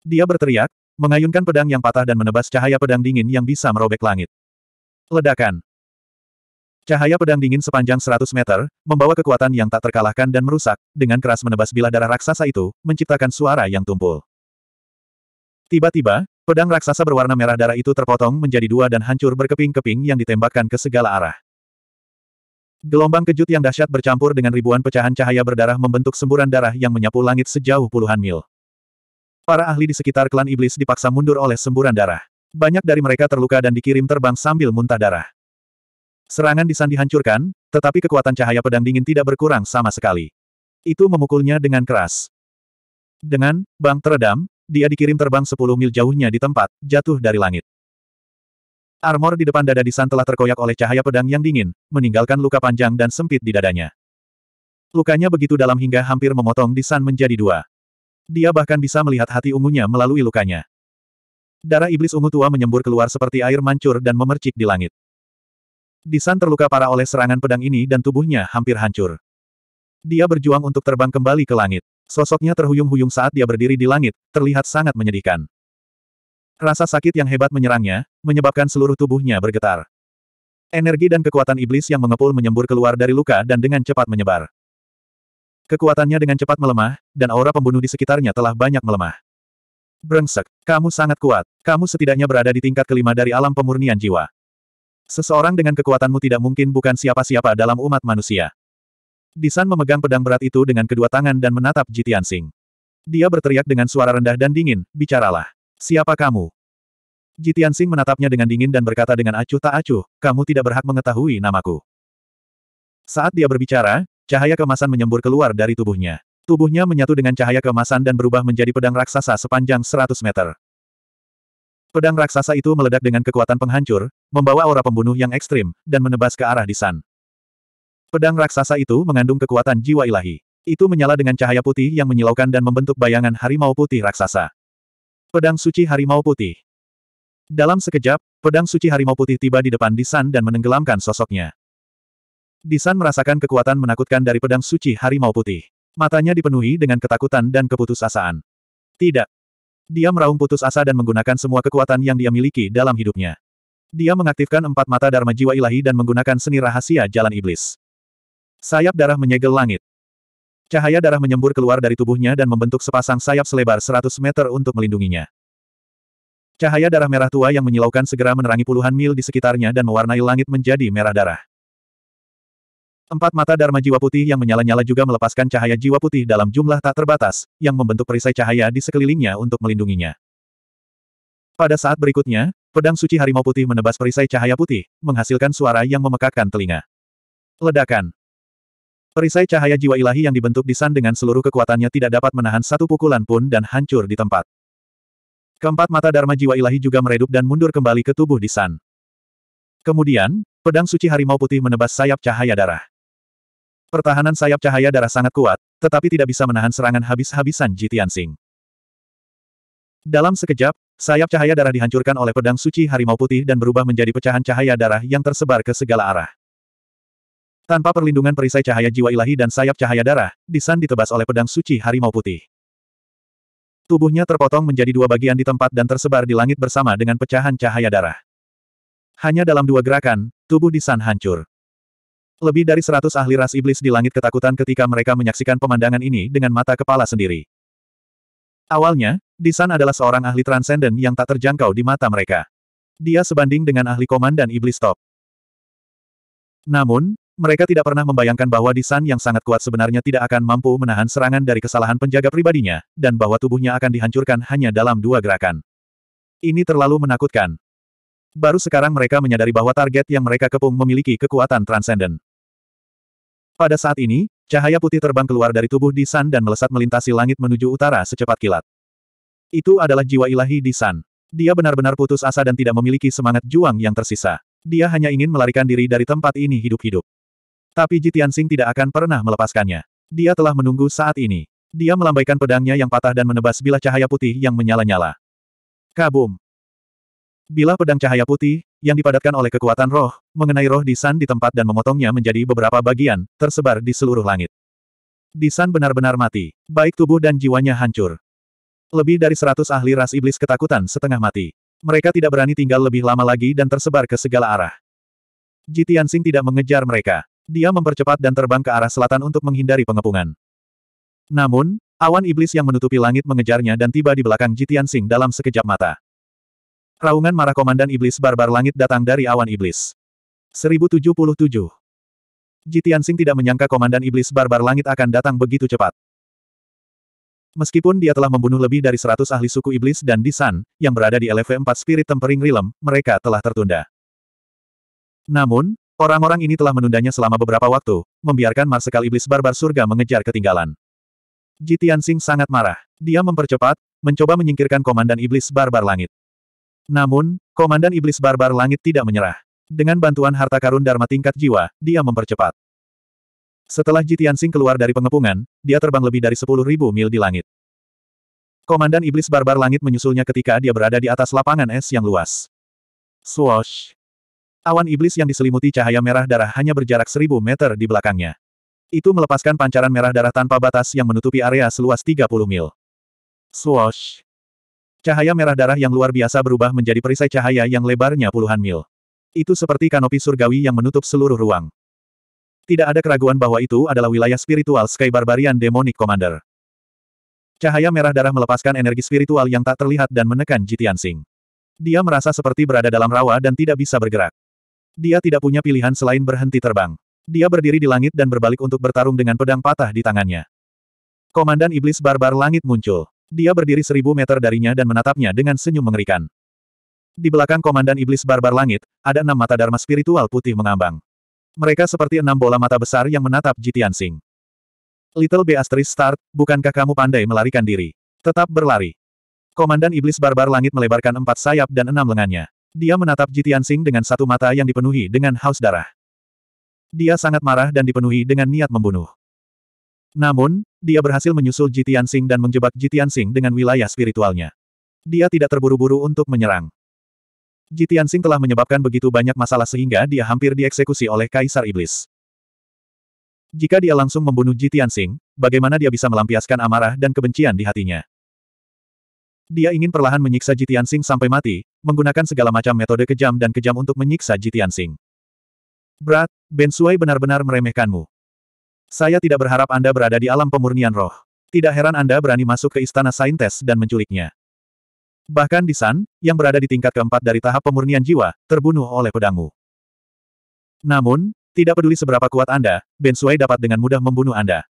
Dia berteriak, mengayunkan pedang yang patah dan menebas cahaya pedang dingin yang bisa merobek langit. Ledakan. Cahaya pedang dingin sepanjang 100 meter, membawa kekuatan yang tak terkalahkan dan merusak, dengan keras menebas bilah darah raksasa itu, menciptakan suara yang tumpul. Tiba-tiba, pedang raksasa berwarna merah darah itu terpotong menjadi dua dan hancur berkeping-keping yang ditembakkan ke segala arah. Gelombang kejut yang dahsyat bercampur dengan ribuan pecahan cahaya berdarah membentuk semburan darah yang menyapu langit sejauh puluhan mil. Para ahli di sekitar klan iblis dipaksa mundur oleh semburan darah. Banyak dari mereka terluka dan dikirim terbang sambil muntah darah. Serangan disan dihancurkan, tetapi kekuatan cahaya pedang dingin tidak berkurang sama sekali. Itu memukulnya dengan keras. Dengan bang teredam, dia dikirim terbang 10 mil jauhnya di tempat, jatuh dari langit. Armor di depan dada Disan telah terkoyak oleh cahaya pedang yang dingin, meninggalkan luka panjang dan sempit di dadanya. Lukanya begitu dalam hingga hampir memotong Disan menjadi dua. Dia bahkan bisa melihat hati ungunya melalui lukanya. Darah iblis ungu tua menyembur keluar seperti air mancur dan memercik di langit. Disan terluka parah oleh serangan pedang ini dan tubuhnya hampir hancur. Dia berjuang untuk terbang kembali ke langit. Sosoknya terhuyung-huyung saat dia berdiri di langit, terlihat sangat menyedihkan. Rasa sakit yang hebat menyerangnya, menyebabkan seluruh tubuhnya bergetar. Energi dan kekuatan iblis yang mengepul menyembur keluar dari luka dan dengan cepat menyebar. Kekuatannya dengan cepat melemah, dan aura pembunuh di sekitarnya telah banyak melemah. Brengsek, kamu sangat kuat. Kamu setidaknya berada di tingkat kelima dari alam pemurnian jiwa. Seseorang dengan kekuatanmu tidak mungkin bukan siapa-siapa dalam umat manusia. Disan memegang pedang berat itu dengan kedua tangan dan menatap Jitian Sing. Dia berteriak dengan suara rendah dan dingin, bicaralah. Siapa kamu? Jitian Sing menatapnya dengan dingin dan berkata dengan acuh tak acuh, kamu tidak berhak mengetahui namaku. Saat dia berbicara, cahaya kemasan menyembur keluar dari tubuhnya. Tubuhnya menyatu dengan cahaya kemasan dan berubah menjadi pedang raksasa sepanjang 100 meter. Pedang raksasa itu meledak dengan kekuatan penghancur, membawa aura pembunuh yang ekstrim, dan menebas ke arah Disan. Pedang raksasa itu mengandung kekuatan jiwa ilahi. Itu menyala dengan cahaya putih yang menyilaukan dan membentuk bayangan harimau putih raksasa. Pedang suci harimau putih. Dalam sekejap, pedang suci harimau putih tiba di depan Disan dan menenggelamkan sosoknya. Disan merasakan kekuatan menakutkan dari pedang suci harimau putih. Matanya dipenuhi dengan ketakutan dan keputusasaan. Tidak, dia meraung putus asa dan menggunakan semua kekuatan yang dia miliki dalam hidupnya. Dia mengaktifkan empat mata Dharma Jiwa Ilahi dan menggunakan seni rahasia jalan iblis. Sayap darah menyegel langit. Cahaya darah menyembur keluar dari tubuhnya dan membentuk sepasang sayap selebar 100 meter untuk melindunginya. Cahaya darah merah tua yang menyilaukan segera menerangi puluhan mil di sekitarnya dan mewarnai langit menjadi merah darah. Empat mata Dharma Jiwa Putih yang menyala-nyala juga melepaskan cahaya jiwa putih dalam jumlah tak terbatas, yang membentuk perisai cahaya di sekelilingnya untuk melindunginya. Pada saat berikutnya, pedang suci harimau putih menebas perisai cahaya putih, menghasilkan suara yang memekakkan telinga. Ledakan. Perisai cahaya jiwa ilahi yang dibentuk di San dengan seluruh kekuatannya tidak dapat menahan satu pukulan pun dan hancur di tempat. Keempat mata Dharma Jiwa Ilahi juga meredup dan mundur kembali ke tubuh di San. Kemudian, pedang suci harimau putih menebas sayap cahaya darah. Pertahanan sayap cahaya darah sangat kuat, tetapi tidak bisa menahan serangan habis-habisan Jitian Tianxing. Dalam sekejap, sayap cahaya darah dihancurkan oleh pedang suci harimau putih dan berubah menjadi pecahan cahaya darah yang tersebar ke segala arah. Tanpa perlindungan perisai cahaya jiwa ilahi dan sayap cahaya darah, Disan ditebas oleh pedang suci harimau putih. Tubuhnya terpotong menjadi dua bagian di tempat dan tersebar di langit bersama dengan pecahan cahaya darah. Hanya dalam dua gerakan, tubuh Disan hancur. Lebih dari seratus ahli ras iblis di langit ketakutan ketika mereka menyaksikan pemandangan ini dengan mata kepala sendiri. Awalnya, Disan adalah seorang ahli transenden yang tak terjangkau di mata mereka. Dia sebanding dengan ahli komandan iblis top. Namun, mereka tidak pernah membayangkan bahwa Disan yang sangat kuat sebenarnya tidak akan mampu menahan serangan dari kesalahan penjaga pribadinya, dan bahwa tubuhnya akan dihancurkan hanya dalam dua gerakan. Ini terlalu menakutkan. Baru sekarang mereka menyadari bahwa target yang mereka kepung memiliki kekuatan transenden. Pada saat ini, cahaya putih terbang keluar dari tubuh Di San dan melesat melintasi langit menuju utara secepat kilat. Itu adalah jiwa ilahi Di San. Dia benar-benar putus asa dan tidak memiliki semangat juang yang tersisa. Dia hanya ingin melarikan diri dari tempat ini hidup-hidup. Tapi Jitian Sing tidak akan pernah melepaskannya. Dia telah menunggu saat ini. Dia melambaikan pedangnya yang patah dan menebas bilah cahaya putih yang menyala-nyala. Kabum! Bilah pedang cahaya putih, yang dipadatkan oleh kekuatan roh, mengenai roh Disan di tempat dan memotongnya menjadi beberapa bagian, tersebar di seluruh langit. Disan benar-benar mati, baik tubuh dan jiwanya hancur. Lebih dari seratus ahli ras iblis ketakutan setengah mati. Mereka tidak berani tinggal lebih lama lagi dan tersebar ke segala arah. Jitian Sing tidak mengejar mereka. Dia mempercepat dan terbang ke arah selatan untuk menghindari pengepungan. Namun, awan iblis yang menutupi langit mengejarnya dan tiba di belakang Jitian Sing dalam sekejap mata. Raungan marah Komandan Iblis Barbar Langit datang dari awan iblis. 1077. Sing tidak menyangka Komandan Iblis Barbar Langit akan datang begitu cepat. Meskipun dia telah membunuh lebih dari 100 ahli suku iblis dan Disan, yang berada di LV4 Spirit Tempering Realm, mereka telah tertunda. Namun, orang-orang ini telah menundanya selama beberapa waktu, membiarkan Marsekal Iblis Barbar Surga mengejar ketinggalan. Sing sangat marah. Dia mempercepat, mencoba menyingkirkan Komandan Iblis Barbar Langit. Namun, Komandan Iblis Barbar Langit tidak menyerah. Dengan bantuan harta karun Dharma tingkat jiwa, dia mempercepat. Setelah Jitian Sing keluar dari pengepungan, dia terbang lebih dari 10.000 mil di langit. Komandan Iblis Barbar Langit menyusulnya ketika dia berada di atas lapangan es yang luas. Swoosh! Awan iblis yang diselimuti cahaya merah darah hanya berjarak seribu meter di belakangnya. Itu melepaskan pancaran merah darah tanpa batas yang menutupi area seluas 30 mil. Swoosh! Cahaya merah darah yang luar biasa berubah menjadi perisai cahaya yang lebarnya puluhan mil. Itu seperti kanopi surgawi yang menutup seluruh ruang. Tidak ada keraguan bahwa itu adalah wilayah spiritual Sky Barbarian Demonic Commander. Cahaya merah darah melepaskan energi spiritual yang tak terlihat dan menekan Jitian Sing. Dia merasa seperti berada dalam rawa dan tidak bisa bergerak. Dia tidak punya pilihan selain berhenti terbang. Dia berdiri di langit dan berbalik untuk bertarung dengan pedang patah di tangannya. Komandan Iblis Barbar Langit muncul. Dia berdiri seribu meter darinya dan menatapnya dengan senyum mengerikan. Di belakang Komandan Iblis Barbar Langit, ada enam mata Dharma spiritual putih mengambang. Mereka seperti enam bola mata besar yang menatap Jitian Sing. Little B asterisk Start, bukankah kamu pandai melarikan diri? Tetap berlari. Komandan Iblis Barbar Langit melebarkan empat sayap dan enam lengannya. Dia menatap Jitian Sing dengan satu mata yang dipenuhi dengan haus darah. Dia sangat marah dan dipenuhi dengan niat membunuh. Namun, dia berhasil menyusul Jitian Sing dan menjebak Jitian Sing dengan wilayah spiritualnya. Dia tidak terburu-buru untuk menyerang. Jitian Sing telah menyebabkan begitu banyak masalah sehingga dia hampir dieksekusi oleh Kaisar Iblis. Jika dia langsung membunuh Jitian Sing, bagaimana dia bisa melampiaskan amarah dan kebencian di hatinya? Dia ingin perlahan menyiksa Jitian Sing sampai mati, menggunakan segala macam metode kejam dan kejam untuk menyiksa Jitian Sing. Berat, Ben Suai benar-benar meremehkanmu. Saya tidak berharap Anda berada di alam pemurnian roh. Tidak heran Anda berani masuk ke istana saintes dan menculiknya. Bahkan di San, yang berada di tingkat keempat dari tahap pemurnian jiwa, terbunuh oleh pedangmu. Namun, tidak peduli seberapa kuat Anda, Ben Sui dapat dengan mudah membunuh Anda.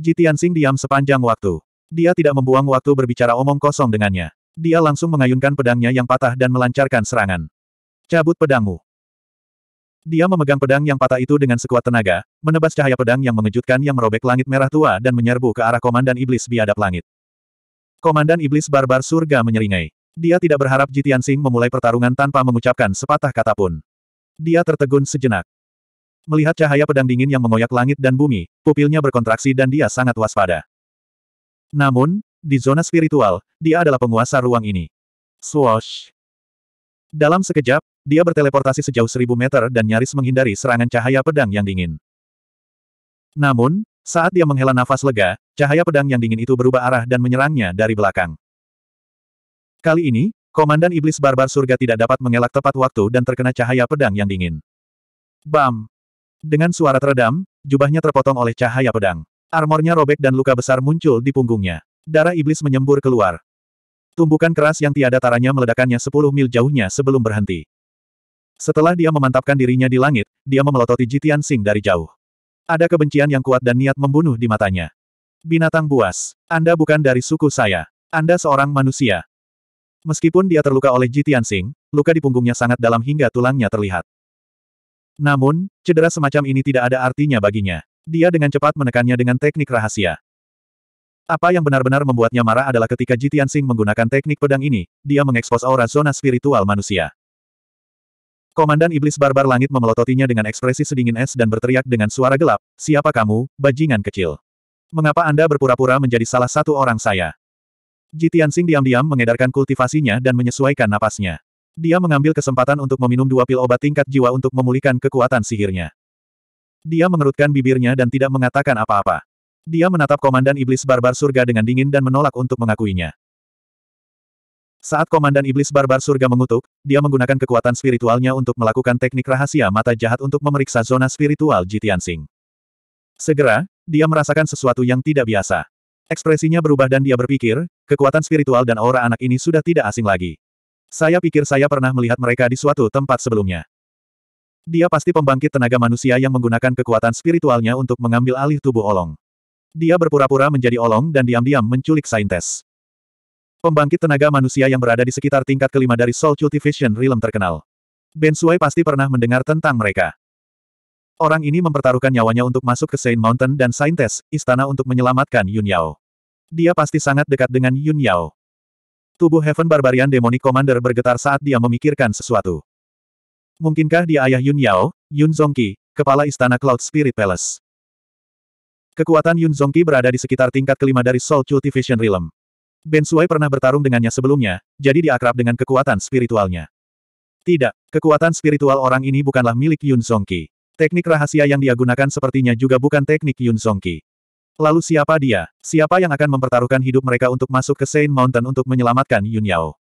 Jitiansing diam sepanjang waktu. Dia tidak membuang waktu berbicara omong kosong dengannya. Dia langsung mengayunkan pedangnya yang patah dan melancarkan serangan. Cabut pedangmu. Dia memegang pedang yang patah itu dengan sekuat tenaga, menebas cahaya pedang yang mengejutkan yang merobek langit merah tua dan menyerbu ke arah Komandan Iblis biadab langit. Komandan Iblis Barbar Surga menyeringai. Dia tidak berharap Jitian Sing memulai pertarungan tanpa mengucapkan sepatah kata pun. Dia tertegun sejenak. Melihat cahaya pedang dingin yang mengoyak langit dan bumi, pupilnya berkontraksi dan dia sangat waspada. Namun, di zona spiritual, dia adalah penguasa ruang ini. Swoosh! Dalam sekejap, dia berteleportasi sejauh seribu meter dan nyaris menghindari serangan cahaya pedang yang dingin. Namun, saat dia menghela nafas lega, cahaya pedang yang dingin itu berubah arah dan menyerangnya dari belakang. Kali ini, Komandan Iblis Barbar Surga tidak dapat mengelak tepat waktu dan terkena cahaya pedang yang dingin. Bam! Dengan suara teredam, jubahnya terpotong oleh cahaya pedang. Armornya robek dan luka besar muncul di punggungnya. Darah iblis menyembur keluar. Tumbukan keras yang tiada taranya meledakannya sepuluh mil jauhnya sebelum berhenti. Setelah dia memantapkan dirinya di langit, dia memelototi Jitian Sing dari jauh. Ada kebencian yang kuat dan niat membunuh di matanya. Binatang buas, Anda bukan dari suku saya. Anda seorang manusia. Meskipun dia terluka oleh Jitian Sing, luka di punggungnya sangat dalam hingga tulangnya terlihat. Namun, cedera semacam ini tidak ada artinya baginya. Dia dengan cepat menekannya dengan teknik rahasia. Apa yang benar-benar membuatnya marah adalah ketika Jitian Sing menggunakan teknik pedang ini, dia mengekspos aura zona spiritual manusia. Komandan Iblis Barbar Langit memelototinya dengan ekspresi sedingin es dan berteriak dengan suara gelap, Siapa kamu, bajingan kecil? Mengapa Anda berpura-pura menjadi salah satu orang saya? Jitian Sing diam-diam mengedarkan kultivasinya dan menyesuaikan napasnya. Dia mengambil kesempatan untuk meminum dua pil obat tingkat jiwa untuk memulihkan kekuatan sihirnya. Dia mengerutkan bibirnya dan tidak mengatakan apa-apa. Dia menatap Komandan Iblis Barbar Surga dengan dingin dan menolak untuk mengakuinya. Saat Komandan Iblis Barbar Surga mengutuk, dia menggunakan kekuatan spiritualnya untuk melakukan teknik rahasia mata jahat untuk memeriksa zona spiritual Sing. Segera, dia merasakan sesuatu yang tidak biasa. Ekspresinya berubah dan dia berpikir, kekuatan spiritual dan aura anak ini sudah tidak asing lagi. Saya pikir saya pernah melihat mereka di suatu tempat sebelumnya. Dia pasti pembangkit tenaga manusia yang menggunakan kekuatan spiritualnya untuk mengambil alih tubuh Olong. Dia berpura-pura menjadi olong dan diam-diam menculik saintes. Pembangkit tenaga manusia yang berada di sekitar tingkat kelima dari Soul Cultivation Realm terkenal. Ben Sui pasti pernah mendengar tentang mereka. Orang ini mempertaruhkan nyawanya untuk masuk ke Saint Mountain dan Saintes, istana untuk menyelamatkan Yun Yao. Dia pasti sangat dekat dengan Yun Yao. Tubuh Heaven Barbarian Demonic Commander bergetar saat dia memikirkan sesuatu. Mungkinkah dia ayah Yun Yao, Yun Zongqi, kepala istana Cloud Spirit Palace? Kekuatan Yun Zongqi berada di sekitar tingkat kelima dari Soul Cultivation Realm. Ben Suai pernah bertarung dengannya sebelumnya, jadi dia akrab dengan kekuatan spiritualnya. Tidak, kekuatan spiritual orang ini bukanlah milik Yun Zongqi. Teknik rahasia yang dia gunakan sepertinya juga bukan teknik Yun Zongqi. Lalu siapa dia? Siapa yang akan mempertaruhkan hidup mereka untuk masuk ke Saint Mountain untuk menyelamatkan Yun Yao?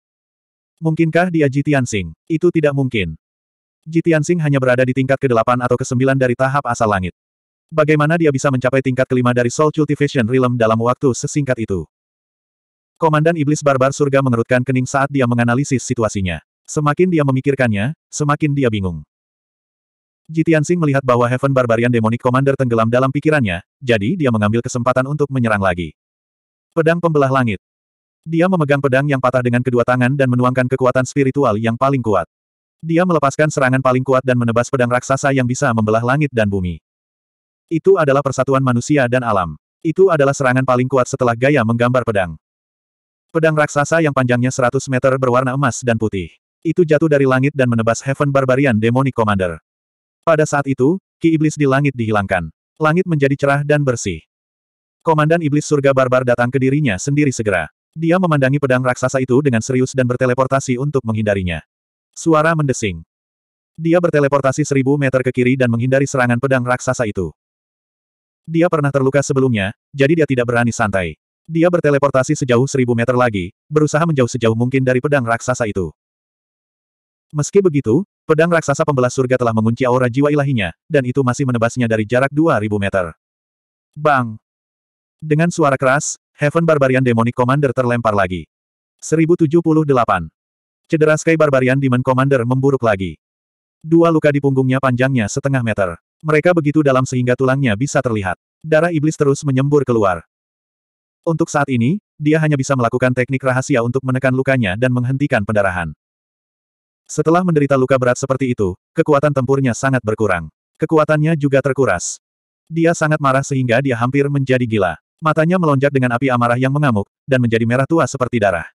Mungkinkah dia Ji Tianxing? Itu tidak mungkin. Ji Tianxing hanya berada di tingkat ke-8 atau ke-9 dari tahap asal langit. Bagaimana dia bisa mencapai tingkat kelima dari Soul Cultivation Realm dalam waktu sesingkat itu? Komandan Iblis Barbar Surga mengerutkan kening saat dia menganalisis situasinya. Semakin dia memikirkannya, semakin dia bingung. Jitiansing melihat bahwa Heaven Barbarian Demonic Commander tenggelam dalam pikirannya, jadi dia mengambil kesempatan untuk menyerang lagi. Pedang Pembelah Langit. Dia memegang pedang yang patah dengan kedua tangan dan menuangkan kekuatan spiritual yang paling kuat. Dia melepaskan serangan paling kuat dan menebas pedang raksasa yang bisa membelah langit dan bumi. Itu adalah persatuan manusia dan alam. Itu adalah serangan paling kuat setelah gaya menggambar pedang. Pedang raksasa yang panjangnya 100 meter berwarna emas dan putih. Itu jatuh dari langit dan menebas Heaven Barbarian Demonic Commander. Pada saat itu, ki iblis di langit dihilangkan. Langit menjadi cerah dan bersih. Komandan iblis surga barbar datang ke dirinya sendiri segera. Dia memandangi pedang raksasa itu dengan serius dan berteleportasi untuk menghindarinya. Suara mendesing. Dia berteleportasi seribu meter ke kiri dan menghindari serangan pedang raksasa itu. Dia pernah terluka sebelumnya, jadi dia tidak berani santai. Dia berteleportasi sejauh seribu meter lagi, berusaha menjauh sejauh mungkin dari pedang raksasa itu. Meski begitu, pedang raksasa pembelas surga telah mengunci aura jiwa ilahinya, dan itu masih menebasnya dari jarak 2000 meter. Bang! Dengan suara keras, Heaven Barbarian Demonic Commander terlempar lagi. 1078. Cedera Sky Barbarian Demon Commander memburuk lagi. Dua luka di punggungnya panjangnya setengah meter. Mereka begitu dalam sehingga tulangnya bisa terlihat. Darah iblis terus menyembur keluar. Untuk saat ini, dia hanya bisa melakukan teknik rahasia untuk menekan lukanya dan menghentikan pendarahan. Setelah menderita luka berat seperti itu, kekuatan tempurnya sangat berkurang. Kekuatannya juga terkuras. Dia sangat marah sehingga dia hampir menjadi gila. Matanya melonjak dengan api amarah yang mengamuk, dan menjadi merah tua seperti darah.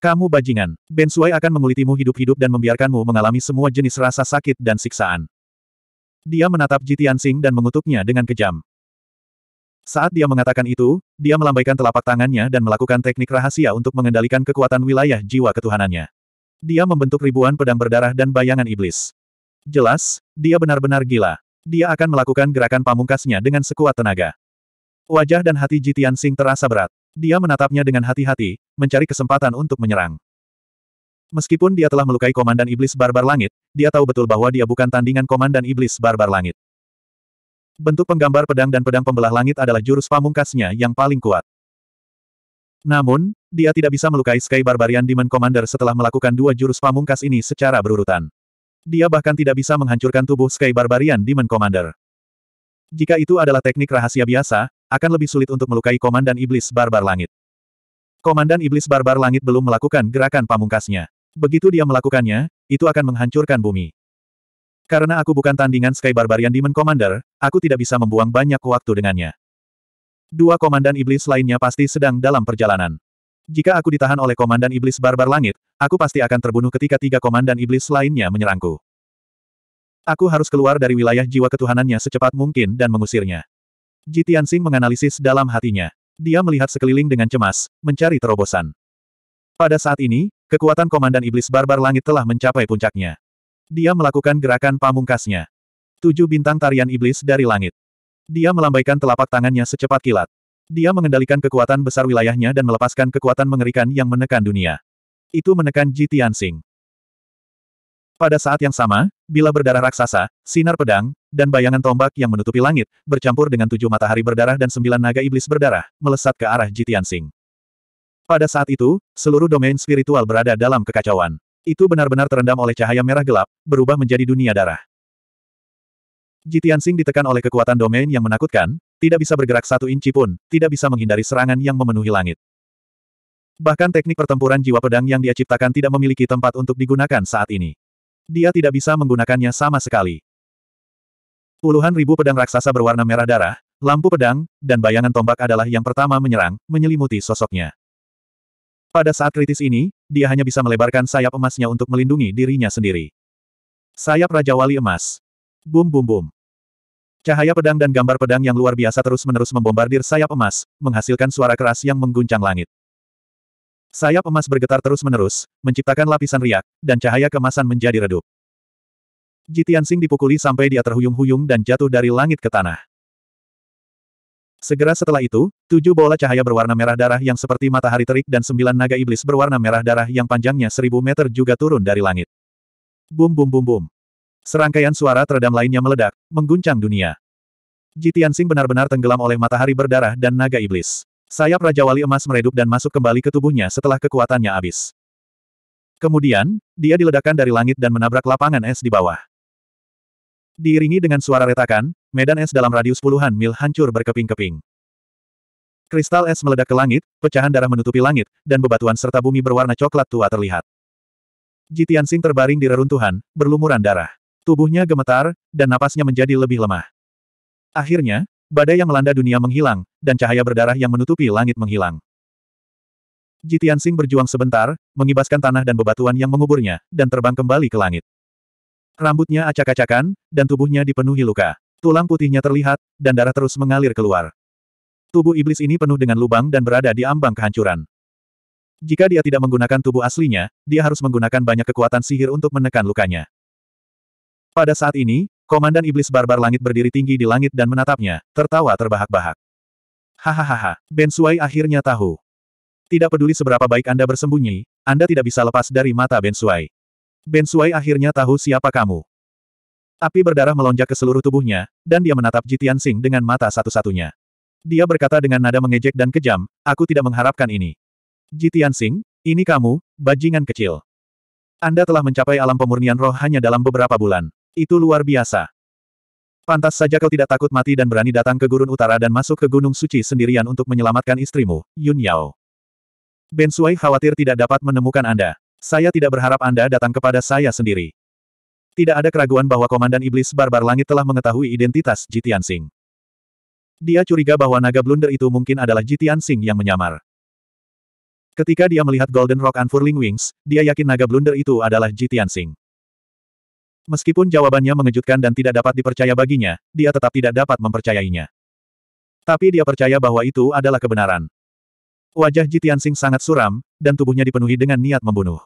Kamu bajingan, Ben Bensuai akan mengulitimu hidup-hidup dan membiarkanmu mengalami semua jenis rasa sakit dan siksaan. Dia menatap Jitian Sing dan mengutuknya dengan kejam. Saat dia mengatakan itu, dia melambaikan telapak tangannya dan melakukan teknik rahasia untuk mengendalikan kekuatan wilayah jiwa ketuhanannya. Dia membentuk ribuan pedang berdarah dan bayangan iblis. Jelas, dia benar-benar gila. Dia akan melakukan gerakan pamungkasnya dengan sekuat tenaga. Wajah dan hati Jitian Sing terasa berat. Dia menatapnya dengan hati-hati, mencari kesempatan untuk menyerang. Meskipun dia telah melukai komandan iblis barbar langit, dia tahu betul bahwa dia bukan tandingan komandan iblis barbar langit. Bentuk penggambar pedang dan pedang pembelah langit adalah jurus pamungkasnya yang paling kuat. Namun, dia tidak bisa melukai Sky Barbarian Demon Commander setelah melakukan dua jurus pamungkas ini secara berurutan. Dia bahkan tidak bisa menghancurkan tubuh Sky Barbarian Demon Commander. Jika itu adalah teknik rahasia biasa, akan lebih sulit untuk melukai Komandan Iblis Barbar Langit. Komandan Iblis Barbar Langit belum melakukan gerakan pamungkasnya. Begitu dia melakukannya, itu akan menghancurkan bumi. Karena aku bukan tandingan Sky Barbarian Demon Commander, aku tidak bisa membuang banyak waktu dengannya. Dua komandan iblis lainnya pasti sedang dalam perjalanan. Jika aku ditahan oleh komandan iblis barbar langit, aku pasti akan terbunuh ketika tiga komandan iblis lainnya menyerangku. Aku harus keluar dari wilayah jiwa ketuhanannya secepat mungkin dan mengusirnya. Ji Tianxing menganalisis dalam hatinya. Dia melihat sekeliling dengan cemas, mencari terobosan. Pada saat ini, Kekuatan Komandan Iblis Barbar Langit telah mencapai puncaknya. Dia melakukan gerakan pamungkasnya. Tujuh bintang tarian iblis dari langit. Dia melambaikan telapak tangannya secepat kilat. Dia mengendalikan kekuatan besar wilayahnya dan melepaskan kekuatan mengerikan yang menekan dunia. Itu menekan Ji Tianxing. Pada saat yang sama, bila berdarah raksasa, sinar pedang, dan bayangan tombak yang menutupi langit, bercampur dengan tujuh matahari berdarah dan sembilan naga iblis berdarah, melesat ke arah Jitian Sing. Pada saat itu, seluruh domain spiritual berada dalam kekacauan. Itu benar-benar terendam oleh cahaya merah gelap, berubah menjadi dunia darah. Jitiansing ditekan oleh kekuatan domain yang menakutkan, tidak bisa bergerak satu inci pun, tidak bisa menghindari serangan yang memenuhi langit. Bahkan teknik pertempuran jiwa pedang yang dia ciptakan tidak memiliki tempat untuk digunakan saat ini. Dia tidak bisa menggunakannya sama sekali. Puluhan ribu pedang raksasa berwarna merah darah, lampu pedang, dan bayangan tombak adalah yang pertama menyerang, menyelimuti sosoknya. Pada saat kritis ini, dia hanya bisa melebarkan sayap emasnya untuk melindungi dirinya sendiri. Sayap Raja Wali Emas. Bum bum bum. Cahaya pedang dan gambar pedang yang luar biasa terus-menerus membombardir sayap emas, menghasilkan suara keras yang mengguncang langit. Sayap emas bergetar terus-menerus, menciptakan lapisan riak, dan cahaya kemasan menjadi redup. Jitian Sing dipukuli sampai dia terhuyung-huyung dan jatuh dari langit ke tanah. Segera setelah itu, tujuh bola cahaya berwarna merah darah yang seperti matahari terik dan sembilan naga iblis berwarna merah darah yang panjangnya seribu meter juga turun dari langit. Bum bum bum bum. Serangkaian suara teredam lainnya meledak, mengguncang dunia. Jitiansing benar-benar tenggelam oleh matahari berdarah dan naga iblis. Sayap Raja Wali Emas meredup dan masuk kembali ke tubuhnya setelah kekuatannya habis. Kemudian, dia diledakkan dari langit dan menabrak lapangan es di bawah. Diiringi dengan suara retakan, medan es dalam radius puluhan mil hancur berkeping-keping. Kristal es meledak ke langit, pecahan darah menutupi langit, dan bebatuan serta bumi berwarna coklat tua terlihat. Jitian Sing terbaring di reruntuhan, berlumuran darah. Tubuhnya gemetar, dan napasnya menjadi lebih lemah. Akhirnya, badai yang melanda dunia menghilang, dan cahaya berdarah yang menutupi langit menghilang. Jitian Sing berjuang sebentar, mengibaskan tanah dan bebatuan yang menguburnya, dan terbang kembali ke langit. Rambutnya acak-acakan, dan tubuhnya dipenuhi luka. Tulang putihnya terlihat, dan darah terus mengalir keluar. Tubuh iblis ini penuh dengan lubang dan berada di ambang kehancuran. Jika dia tidak menggunakan tubuh aslinya, dia harus menggunakan banyak kekuatan sihir untuk menekan lukanya. Pada saat ini, komandan iblis barbar langit berdiri tinggi di langit dan menatapnya, tertawa terbahak-bahak. Hahaha, Ben Sui akhirnya tahu. Tidak peduli seberapa baik Anda bersembunyi, Anda tidak bisa lepas dari mata Ben Sui. Ben Suai akhirnya tahu siapa kamu. Api berdarah melonjak ke seluruh tubuhnya, dan dia menatap Jitian Sing dengan mata satu-satunya. Dia berkata dengan nada mengejek dan kejam, aku tidak mengharapkan ini. Jitian Sing, ini kamu, bajingan kecil. Anda telah mencapai alam pemurnian roh hanya dalam beberapa bulan. Itu luar biasa. Pantas saja kau tidak takut mati dan berani datang ke gurun utara dan masuk ke gunung suci sendirian untuk menyelamatkan istrimu, Yun Yao. Ben Suai khawatir tidak dapat menemukan Anda. Saya tidak berharap Anda datang kepada saya sendiri. Tidak ada keraguan bahwa Komandan Iblis Barbar Langit telah mengetahui identitas Jitian Sing. Dia curiga bahwa naga blunder itu mungkin adalah Jitian Sing yang menyamar. Ketika dia melihat Golden Rock Unfurling Wings, dia yakin naga blunder itu adalah Jitian Sing. Meskipun jawabannya mengejutkan dan tidak dapat dipercaya baginya, dia tetap tidak dapat mempercayainya. Tapi dia percaya bahwa itu adalah kebenaran. Wajah Jitian Sing sangat suram, dan tubuhnya dipenuhi dengan niat membunuh.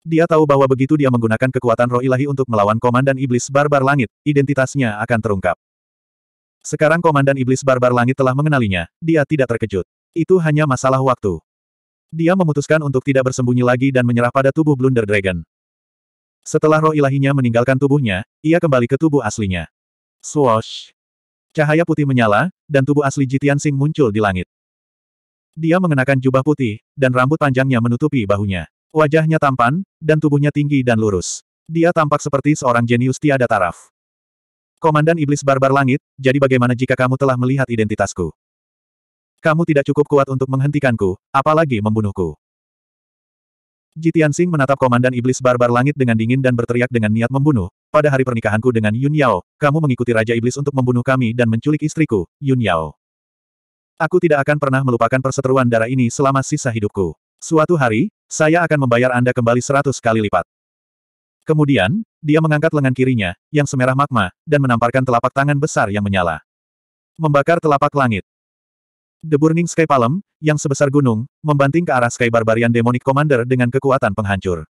Dia tahu bahwa begitu dia menggunakan kekuatan roh ilahi untuk melawan Komandan Iblis Barbar Langit, identitasnya akan terungkap. Sekarang Komandan Iblis Barbar Langit telah mengenalinya, dia tidak terkejut. Itu hanya masalah waktu. Dia memutuskan untuk tidak bersembunyi lagi dan menyerah pada tubuh Blunder Dragon. Setelah roh ilahinya meninggalkan tubuhnya, ia kembali ke tubuh aslinya. Swoosh! Cahaya putih menyala, dan tubuh asli Jitian Sing muncul di langit. Dia mengenakan jubah putih, dan rambut panjangnya menutupi bahunya. Wajahnya tampan, dan tubuhnya tinggi dan lurus. Dia tampak seperti seorang jenius tiada taraf. Komandan Iblis Barbar Langit, jadi bagaimana jika kamu telah melihat identitasku? Kamu tidak cukup kuat untuk menghentikanku, apalagi membunuhku. Jitian Sing menatap Komandan Iblis Barbar Langit dengan dingin dan berteriak dengan niat membunuh, pada hari pernikahanku dengan Yun Yao, kamu mengikuti Raja Iblis untuk membunuh kami dan menculik istriku, Yun Yao. Aku tidak akan pernah melupakan perseteruan darah ini selama sisa hidupku. Suatu hari, saya akan membayar Anda kembali seratus kali lipat. Kemudian, dia mengangkat lengan kirinya, yang semerah magma, dan menamparkan telapak tangan besar yang menyala. Membakar telapak langit. The Burning Sky Palm, yang sebesar gunung, membanting ke arah Sky Barbarian Demonic Commander dengan kekuatan penghancur.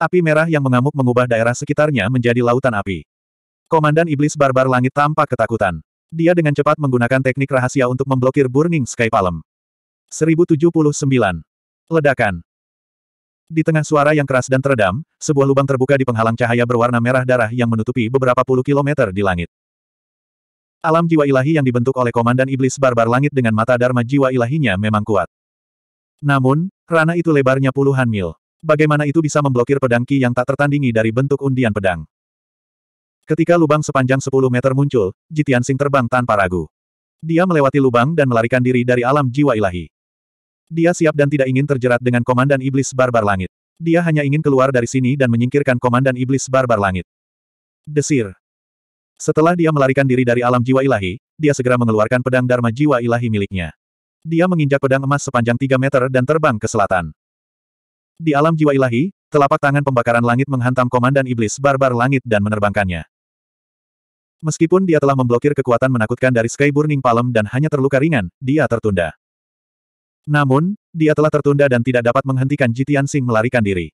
Api merah yang mengamuk mengubah daerah sekitarnya menjadi lautan api. Komandan Iblis Barbar Langit tampak ketakutan. Dia dengan cepat menggunakan teknik rahasia untuk memblokir Burning Sky Palm. 1079 Ledakan. Di tengah suara yang keras dan teredam, sebuah lubang terbuka di penghalang cahaya berwarna merah darah yang menutupi beberapa puluh kilometer di langit. Alam jiwa ilahi yang dibentuk oleh komandan iblis barbar langit dengan mata dharma jiwa ilahinya memang kuat. Namun, rana itu lebarnya puluhan mil. Bagaimana itu bisa memblokir pedang Ki yang tak tertandingi dari bentuk undian pedang? Ketika lubang sepanjang 10 meter muncul, Jitian Sing terbang tanpa ragu. Dia melewati lubang dan melarikan diri dari alam jiwa ilahi. Dia siap dan tidak ingin terjerat dengan Komandan Iblis Barbar Langit. Dia hanya ingin keluar dari sini dan menyingkirkan Komandan Iblis Barbar Langit. Desir. Setelah dia melarikan diri dari alam jiwa ilahi, dia segera mengeluarkan pedang Dharma jiwa ilahi miliknya. Dia menginjak pedang emas sepanjang 3 meter dan terbang ke selatan. Di alam jiwa ilahi, telapak tangan pembakaran langit menghantam Komandan Iblis Barbar Langit dan menerbangkannya. Meskipun dia telah memblokir kekuatan menakutkan dari Sky Burning Palm dan hanya terluka ringan, dia tertunda. Namun, dia telah tertunda dan tidak dapat menghentikan Jitian Sing melarikan diri.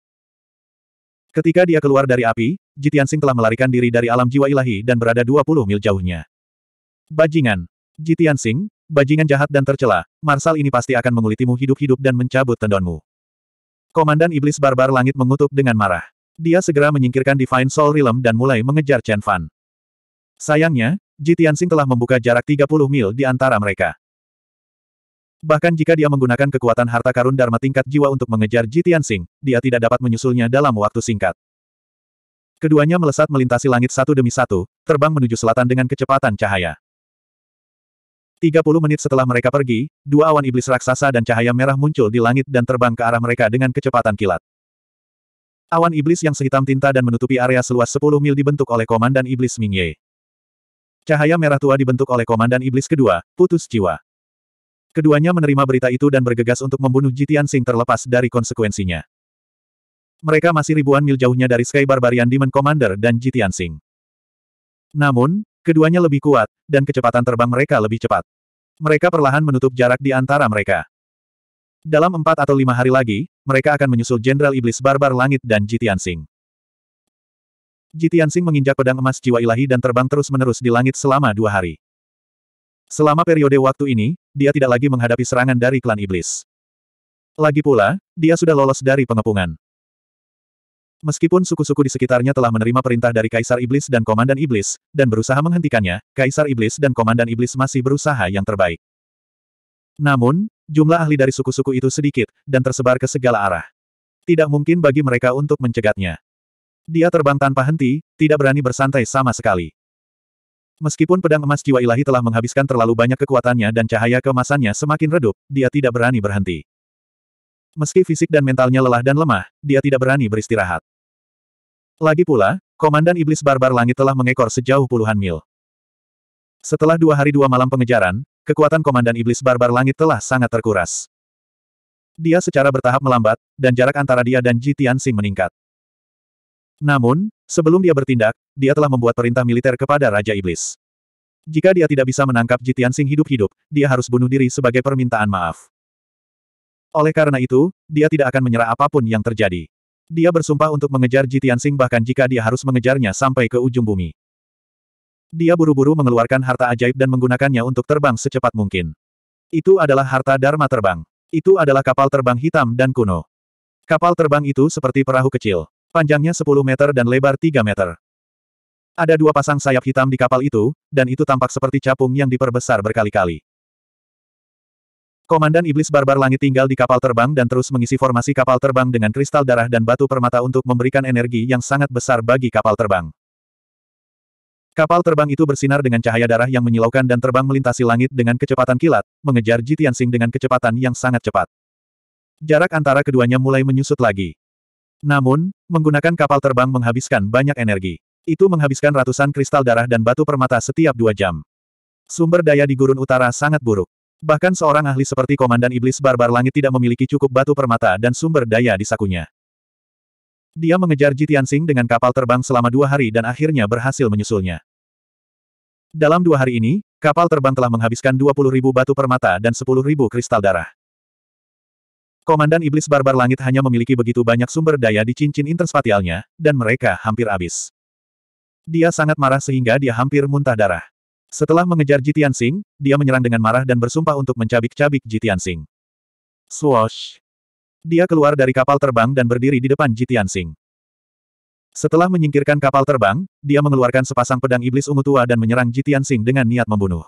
Ketika dia keluar dari api, Jitian Sing telah melarikan diri dari alam jiwa ilahi dan berada 20 mil jauhnya. Bajingan. Jitian Sing, bajingan jahat dan tercela, Marsal ini pasti akan mengulitimu hidup-hidup dan mencabut tendonmu. Komandan Iblis Barbar Langit mengutuk dengan marah. Dia segera menyingkirkan Divine Soul Realm dan mulai mengejar Chen Fan. Sayangnya, Jitian Sing telah membuka jarak 30 mil di antara mereka. Bahkan jika dia menggunakan kekuatan harta karun Dharma tingkat jiwa untuk mengejar Jitian Singh, dia tidak dapat menyusulnya dalam waktu singkat. Keduanya melesat melintasi langit satu demi satu, terbang menuju selatan dengan kecepatan cahaya. 30 menit setelah mereka pergi, dua awan iblis raksasa dan cahaya merah muncul di langit dan terbang ke arah mereka dengan kecepatan kilat. Awan iblis yang sehitam tinta dan menutupi area seluas 10 mil dibentuk oleh Komandan Iblis Mingye. Cahaya merah tua dibentuk oleh Komandan Iblis kedua, Putus Jiwa. Keduanya menerima berita itu dan bergegas untuk membunuh Jitian Sing terlepas dari konsekuensinya. Mereka masih ribuan mil jauhnya dari Sky Barbarian Demon Commander dan Jitian Sing. Namun, keduanya lebih kuat, dan kecepatan terbang mereka lebih cepat. Mereka perlahan menutup jarak di antara mereka. Dalam empat atau lima hari lagi, mereka akan menyusul Jenderal Iblis Barbar Langit dan Jitian Sing. Jitian Sing menginjak pedang emas jiwa ilahi dan terbang terus-menerus di langit selama dua hari. Selama periode waktu ini, dia tidak lagi menghadapi serangan dari klan iblis. Lagi pula, dia sudah lolos dari pengepungan. Meskipun suku-suku di sekitarnya telah menerima perintah dari Kaisar Iblis dan Komandan Iblis, dan berusaha menghentikannya, Kaisar Iblis dan Komandan Iblis masih berusaha yang terbaik. Namun, jumlah ahli dari suku-suku itu sedikit, dan tersebar ke segala arah. Tidak mungkin bagi mereka untuk mencegatnya. Dia terbang tanpa henti, tidak berani bersantai sama sekali. Meskipun pedang emas jiwa ilahi telah menghabiskan terlalu banyak kekuatannya dan cahaya kemasannya semakin redup, dia tidak berani berhenti. Meski fisik dan mentalnya lelah dan lemah, dia tidak berani beristirahat. Lagi pula, Komandan Iblis Barbar Langit telah mengekor sejauh puluhan mil. Setelah dua hari dua malam pengejaran, kekuatan Komandan Iblis Barbar Langit telah sangat terkuras. Dia secara bertahap melambat, dan jarak antara dia dan Ji Tianxing meningkat. Namun, Sebelum dia bertindak, dia telah membuat perintah militer kepada Raja Iblis. Jika dia tidak bisa menangkap Jitian Sing hidup-hidup, dia harus bunuh diri sebagai permintaan maaf. Oleh karena itu, dia tidak akan menyerah apapun yang terjadi. Dia bersumpah untuk mengejar Jitian Sing bahkan jika dia harus mengejarnya sampai ke ujung bumi. Dia buru-buru mengeluarkan harta ajaib dan menggunakannya untuk terbang secepat mungkin. Itu adalah harta Dharma terbang. Itu adalah kapal terbang hitam dan kuno. Kapal terbang itu seperti perahu kecil. Panjangnya 10 meter dan lebar 3 meter. Ada dua pasang sayap hitam di kapal itu, dan itu tampak seperti capung yang diperbesar berkali-kali. Komandan Iblis Barbar Langit tinggal di kapal terbang dan terus mengisi formasi kapal terbang dengan kristal darah dan batu permata untuk memberikan energi yang sangat besar bagi kapal terbang. Kapal terbang itu bersinar dengan cahaya darah yang menyilaukan dan terbang melintasi langit dengan kecepatan kilat, mengejar Jitian Jitiansing dengan kecepatan yang sangat cepat. Jarak antara keduanya mulai menyusut lagi. Namun, menggunakan kapal terbang menghabiskan banyak energi. Itu menghabiskan ratusan kristal darah dan batu permata setiap dua jam. Sumber daya di gurun utara sangat buruk. Bahkan seorang ahli seperti Komandan Iblis Barbar Langit tidak memiliki cukup batu permata dan sumber daya di sakunya. Dia mengejar Jitiansing dengan kapal terbang selama dua hari dan akhirnya berhasil menyusulnya. Dalam dua hari ini, kapal terbang telah menghabiskan 20.000 batu permata dan 10.000 kristal darah. Komandan Iblis Barbar Langit hanya memiliki begitu banyak sumber daya di cincin interspatialnya, dan mereka hampir habis. Dia sangat marah sehingga dia hampir muntah darah. Setelah mengejar Jitian Sing, dia menyerang dengan marah dan bersumpah untuk mencabik-cabik Jitian Sing. Swoosh! Dia keluar dari kapal terbang dan berdiri di depan Jitian Sing. Setelah menyingkirkan kapal terbang, dia mengeluarkan sepasang pedang iblis ungu tua dan menyerang Jitian Sing dengan niat membunuh.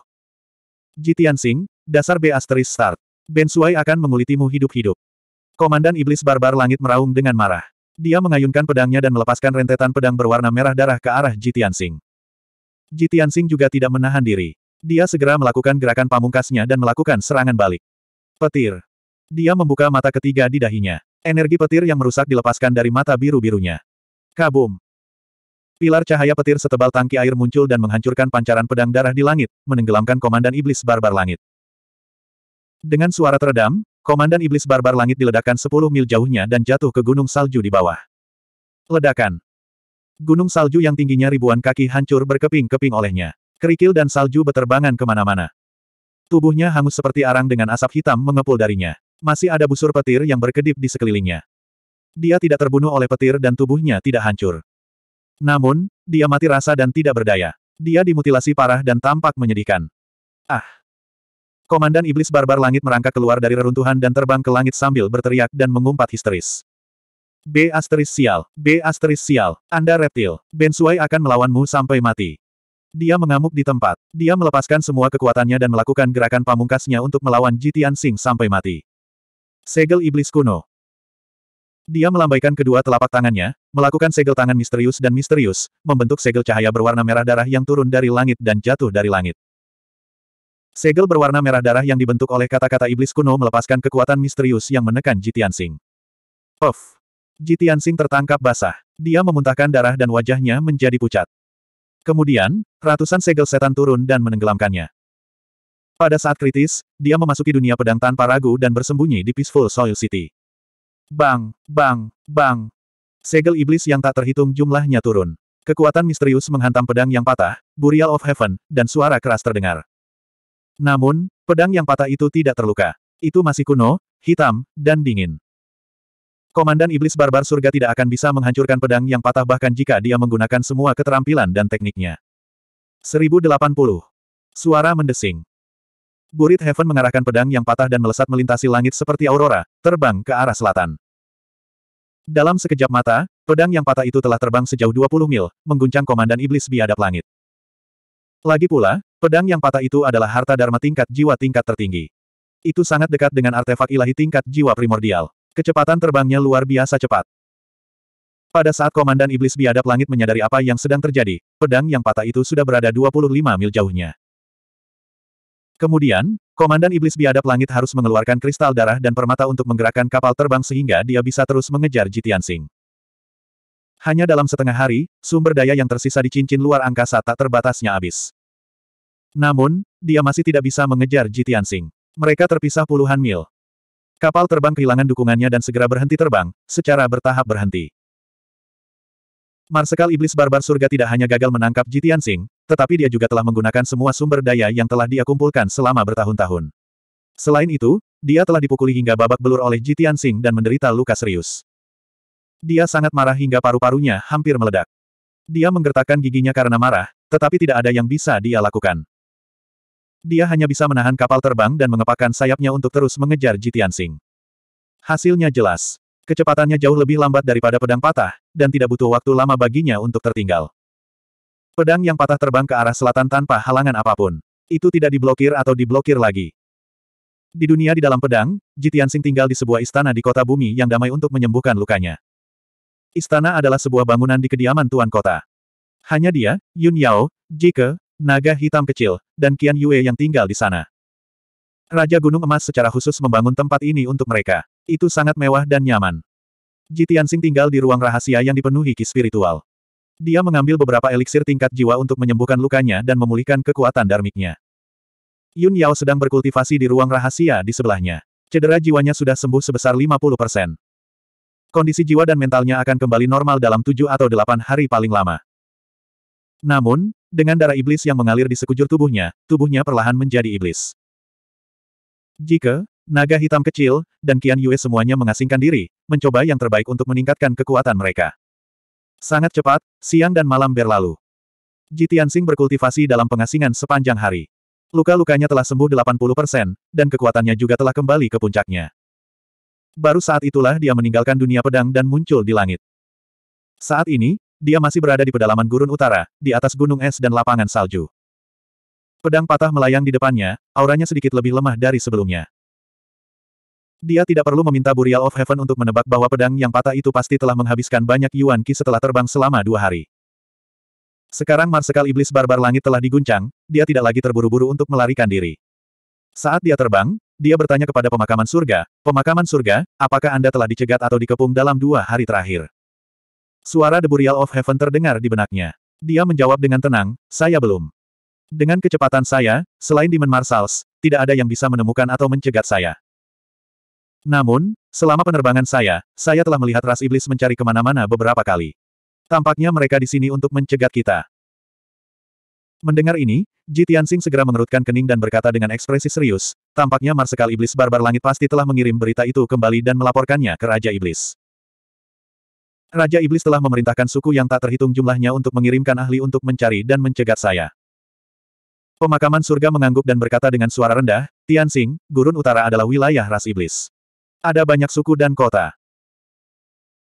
Jitian Sing, dasar B asteris start. Ben Suai akan mengulitimu hidup-hidup. Komandan Iblis Barbar Langit meraung dengan marah. Dia mengayunkan pedangnya dan melepaskan rentetan pedang berwarna merah darah ke arah Jitian Sing. Jitian Sing juga tidak menahan diri. Dia segera melakukan gerakan pamungkasnya dan melakukan serangan balik. Petir. Dia membuka mata ketiga di dahinya. Energi petir yang merusak dilepaskan dari mata biru-birunya. Kabum. Pilar cahaya petir setebal tangki air muncul dan menghancurkan pancaran pedang darah di langit, menenggelamkan komandan iblis barbar langit. Dengan suara teredam, Komandan Iblis Barbar Langit diledakkan 10 mil jauhnya dan jatuh ke gunung salju di bawah. Ledakan. Gunung salju yang tingginya ribuan kaki hancur berkeping-keping olehnya. Kerikil dan salju beterbangan kemana-mana. Tubuhnya hangus seperti arang dengan asap hitam mengepul darinya. Masih ada busur petir yang berkedip di sekelilingnya. Dia tidak terbunuh oleh petir dan tubuhnya tidak hancur. Namun, dia mati rasa dan tidak berdaya. Dia dimutilasi parah dan tampak menyedihkan. Ah! Komandan Iblis Barbar Langit merangkak keluar dari reruntuhan dan terbang ke langit sambil berteriak dan mengumpat histeris. B asteris sial, B asteris sial, Anda reptil, Bensuai akan melawanmu sampai mati. Dia mengamuk di tempat. Dia melepaskan semua kekuatannya dan melakukan gerakan pamungkasnya untuk melawan Jitian Sing sampai mati. Segel Iblis Kuno. Dia melambaikan kedua telapak tangannya, melakukan segel tangan misterius dan misterius, membentuk segel cahaya berwarna merah darah yang turun dari langit dan jatuh dari langit. Segel berwarna merah darah yang dibentuk oleh kata-kata iblis kuno melepaskan kekuatan misterius yang menekan Jitian Sing. Puff! Jitian Sing tertangkap basah. Dia memuntahkan darah dan wajahnya menjadi pucat. Kemudian, ratusan segel setan turun dan menenggelamkannya. Pada saat kritis, dia memasuki dunia pedang tanpa ragu dan bersembunyi di Peaceful Soil City. Bang, bang, bang. Segel iblis yang tak terhitung jumlahnya turun. Kekuatan misterius menghantam pedang yang patah, Burial of Heaven, dan suara keras terdengar. Namun, pedang yang patah itu tidak terluka. Itu masih kuno, hitam, dan dingin. Komandan Iblis Barbar Surga tidak akan bisa menghancurkan pedang yang patah bahkan jika dia menggunakan semua keterampilan dan tekniknya. 1080. Suara mendesing. Burit Heaven mengarahkan pedang yang patah dan melesat melintasi langit seperti aurora, terbang ke arah selatan. Dalam sekejap mata, pedang yang patah itu telah terbang sejauh 20 mil, mengguncang Komandan Iblis biadab langit. Lagi pula, pedang yang patah itu adalah harta dharma tingkat jiwa tingkat tertinggi. Itu sangat dekat dengan artefak ilahi tingkat jiwa primordial. Kecepatan terbangnya luar biasa cepat. Pada saat Komandan Iblis Biadab Langit menyadari apa yang sedang terjadi, pedang yang patah itu sudah berada 25 mil jauhnya. Kemudian, Komandan Iblis Biadab Langit harus mengeluarkan kristal darah dan permata untuk menggerakkan kapal terbang sehingga dia bisa terus mengejar Jitian Sing. Hanya dalam setengah hari, sumber daya yang tersisa di cincin luar angkasa tak terbatasnya habis. Namun, dia masih tidak bisa mengejar Jitian Sing. Mereka terpisah puluhan mil. Kapal terbang kehilangan dukungannya dan segera berhenti terbang, secara bertahap berhenti. Marsekal Iblis Barbar Surga tidak hanya gagal menangkap Jitian Sing, tetapi dia juga telah menggunakan semua sumber daya yang telah dia kumpulkan selama bertahun-tahun. Selain itu, dia telah dipukuli hingga babak belur oleh Jitian Sing dan menderita luka serius. Dia sangat marah hingga paru-parunya hampir meledak. Dia menggertakkan giginya karena marah, tetapi tidak ada yang bisa dia lakukan. Dia hanya bisa menahan kapal terbang dan mengepakkan sayapnya untuk terus mengejar Jitian Sing. Hasilnya jelas. Kecepatannya jauh lebih lambat daripada pedang patah, dan tidak butuh waktu lama baginya untuk tertinggal. Pedang yang patah terbang ke arah selatan tanpa halangan apapun. Itu tidak diblokir atau diblokir lagi. Di dunia di dalam pedang, Jitian Sing tinggal di sebuah istana di kota bumi yang damai untuk menyembuhkan lukanya. Istana adalah sebuah bangunan di kediaman tuan kota. Hanya dia, Yun Yao, Jike, naga hitam kecil, dan Qian Yue yang tinggal di sana. Raja Gunung Emas secara khusus membangun tempat ini untuk mereka. Itu sangat mewah dan nyaman. Ji Tianxing tinggal di ruang rahasia yang dipenuhi ki spiritual. Dia mengambil beberapa eliksir tingkat jiwa untuk menyembuhkan lukanya dan memulihkan kekuatan darmiknya. Yun Yao sedang berkultivasi di ruang rahasia di sebelahnya. Cedera jiwanya sudah sembuh sebesar 50%. Kondisi jiwa dan mentalnya akan kembali normal dalam tujuh atau delapan hari paling lama. Namun, dengan darah iblis yang mengalir di sekujur tubuhnya, tubuhnya perlahan menjadi iblis. Jika naga hitam kecil dan Qian Yue semuanya mengasingkan diri, mencoba yang terbaik untuk meningkatkan kekuatan mereka. Sangat cepat, siang dan malam berlalu. Jitiansing berkultivasi dalam pengasingan sepanjang hari. Luka-lukanya telah sembuh 80%, dan kekuatannya juga telah kembali ke puncaknya. Baru saat itulah dia meninggalkan dunia pedang dan muncul di langit. Saat ini, dia masih berada di pedalaman gurun utara, di atas gunung es dan lapangan salju. Pedang patah melayang di depannya, auranya sedikit lebih lemah dari sebelumnya. Dia tidak perlu meminta Burial of Heaven untuk menebak bahwa pedang yang patah itu pasti telah menghabiskan banyak Yuan Qi setelah terbang selama dua hari. Sekarang Marsekal Iblis Barbar Langit telah diguncang, dia tidak lagi terburu-buru untuk melarikan diri. Saat dia terbang, dia bertanya kepada pemakaman surga, Pemakaman surga, apakah Anda telah dicegat atau dikepung dalam dua hari terakhir? Suara The Burial of Heaven terdengar di benaknya. Dia menjawab dengan tenang, saya belum. Dengan kecepatan saya, selain Demon Marsals, tidak ada yang bisa menemukan atau mencegat saya. Namun, selama penerbangan saya, saya telah melihat ras iblis mencari kemana-mana beberapa kali. Tampaknya mereka di sini untuk mencegat kita. Mendengar ini, Ji Tianxing segera mengerutkan kening dan berkata dengan ekspresi serius, tampaknya Marsekal Iblis Barbar Langit pasti telah mengirim berita itu kembali dan melaporkannya ke Raja Iblis. Raja Iblis telah memerintahkan suku yang tak terhitung jumlahnya untuk mengirimkan ahli untuk mencari dan mencegat saya. Pemakaman surga mengangguk dan berkata dengan suara rendah, Tianxing, gurun utara adalah wilayah ras iblis. Ada banyak suku dan kota.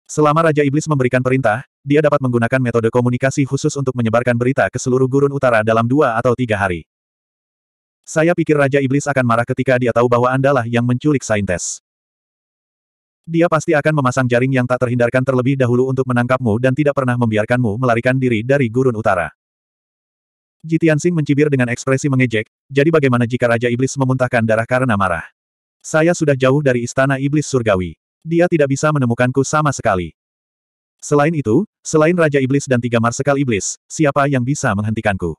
Selama Raja Iblis memberikan perintah, dia dapat menggunakan metode komunikasi khusus untuk menyebarkan berita ke seluruh gurun utara dalam dua atau tiga hari. Saya pikir Raja Iblis akan marah ketika dia tahu bahwa Andalah yang menculik Saintes. Dia pasti akan memasang jaring yang tak terhindarkan terlebih dahulu untuk menangkapmu dan tidak pernah membiarkanmu melarikan diri dari gurun utara. Jitian Sing mencibir dengan ekspresi mengejek, jadi bagaimana jika Raja Iblis memuntahkan darah karena marah? Saya sudah jauh dari istana Iblis Surgawi. Dia tidak bisa menemukanku sama sekali. Selain itu, selain Raja Iblis dan tiga Marsekal Iblis, siapa yang bisa menghentikanku?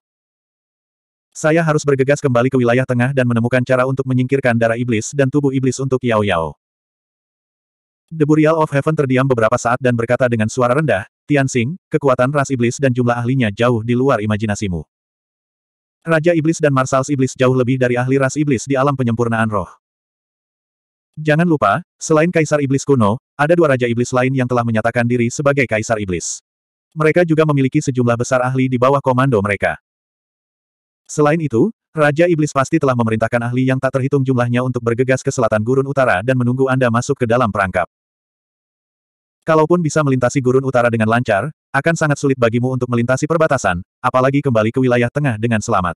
Saya harus bergegas kembali ke wilayah tengah dan menemukan cara untuk menyingkirkan darah iblis dan tubuh iblis untuk Yao Yao. The Burial of Heaven terdiam beberapa saat dan berkata dengan suara rendah, Tianxing, kekuatan ras iblis dan jumlah ahlinya jauh di luar imajinasimu. Raja Iblis dan Marsals Iblis jauh lebih dari ahli ras iblis di alam penyempurnaan roh. Jangan lupa, selain Kaisar Iblis kuno, ada dua Raja Iblis lain yang telah menyatakan diri sebagai Kaisar Iblis. Mereka juga memiliki sejumlah besar ahli di bawah komando mereka. Selain itu, Raja Iblis pasti telah memerintahkan ahli yang tak terhitung jumlahnya untuk bergegas ke selatan gurun utara dan menunggu Anda masuk ke dalam perangkap. Kalaupun bisa melintasi gurun utara dengan lancar, akan sangat sulit bagimu untuk melintasi perbatasan, apalagi kembali ke wilayah tengah dengan selamat.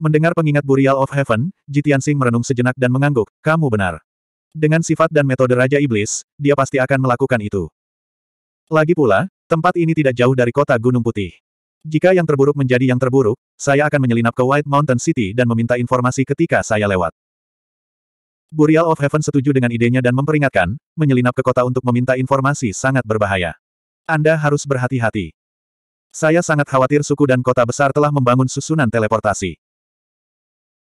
Mendengar pengingat Burial of Heaven, Jitian Sing merenung sejenak dan mengangguk, kamu benar. Dengan sifat dan metode Raja Iblis, dia pasti akan melakukan itu. Lagi pula, tempat ini tidak jauh dari kota Gunung Putih. Jika yang terburuk menjadi yang terburuk, saya akan menyelinap ke White Mountain City dan meminta informasi ketika saya lewat. Burial of Heaven setuju dengan idenya dan memperingatkan, menyelinap ke kota untuk meminta informasi sangat berbahaya. Anda harus berhati-hati. Saya sangat khawatir suku dan kota besar telah membangun susunan teleportasi.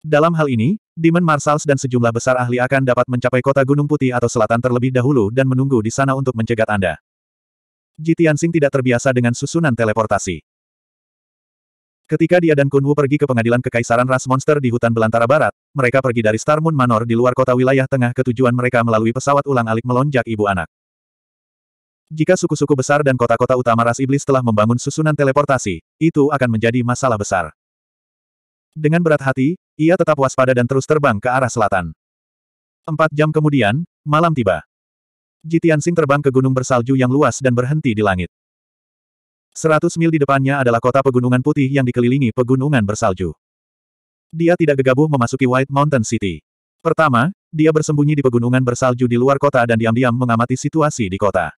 Dalam hal ini, Demon Marsals dan sejumlah besar ahli akan dapat mencapai kota Gunung Putih atau selatan terlebih dahulu dan menunggu di sana untuk mencegat Anda. Jitian Sing tidak terbiasa dengan susunan teleportasi. Ketika dia dan Kunwu pergi ke pengadilan Kekaisaran Ras Monster di hutan belantara barat, mereka pergi dari Star Moon Manor di luar kota wilayah tengah ke tujuan mereka melalui pesawat ulang-alik melonjak ibu anak. Jika suku-suku besar dan kota-kota utama ras iblis telah membangun susunan teleportasi, itu akan menjadi masalah besar. Dengan berat hati, ia tetap waspada dan terus terbang ke arah selatan. Empat jam kemudian, malam tiba. Jitian Sing terbang ke gunung bersalju yang luas dan berhenti di langit. Seratus mil di depannya adalah kota pegunungan putih yang dikelilingi pegunungan bersalju. Dia tidak gegabah memasuki White Mountain City. Pertama, dia bersembunyi di pegunungan bersalju di luar kota dan diam-diam mengamati situasi di kota.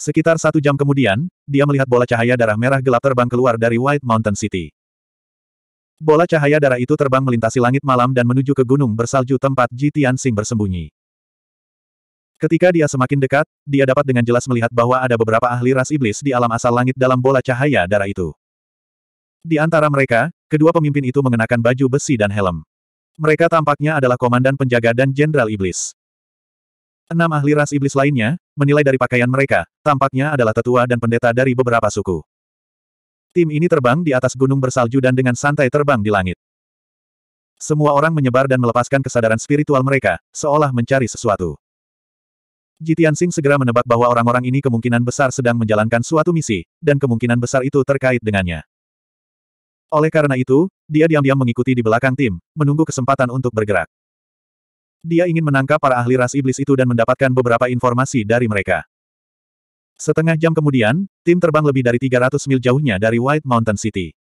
Sekitar satu jam kemudian, dia melihat bola cahaya darah merah gelap terbang keluar dari White Mountain City. Bola cahaya darah itu terbang melintasi langit malam dan menuju ke gunung bersalju tempat Jitian Tianxing bersembunyi. Ketika dia semakin dekat, dia dapat dengan jelas melihat bahwa ada beberapa ahli ras iblis di alam asal langit dalam bola cahaya darah itu. Di antara mereka, kedua pemimpin itu mengenakan baju besi dan helm. Mereka tampaknya adalah komandan penjaga dan jenderal iblis. Enam ahli ras iblis lainnya, menilai dari pakaian mereka, tampaknya adalah tetua dan pendeta dari beberapa suku. Tim ini terbang di atas gunung bersalju dan dengan santai terbang di langit. Semua orang menyebar dan melepaskan kesadaran spiritual mereka, seolah mencari sesuatu. Jitian Sing segera menebak bahwa orang-orang ini kemungkinan besar sedang menjalankan suatu misi, dan kemungkinan besar itu terkait dengannya. Oleh karena itu, dia diam-diam mengikuti di belakang tim, menunggu kesempatan untuk bergerak. Dia ingin menangkap para ahli ras iblis itu dan mendapatkan beberapa informasi dari mereka. Setengah jam kemudian, tim terbang lebih dari 300 mil jauhnya dari White Mountain City.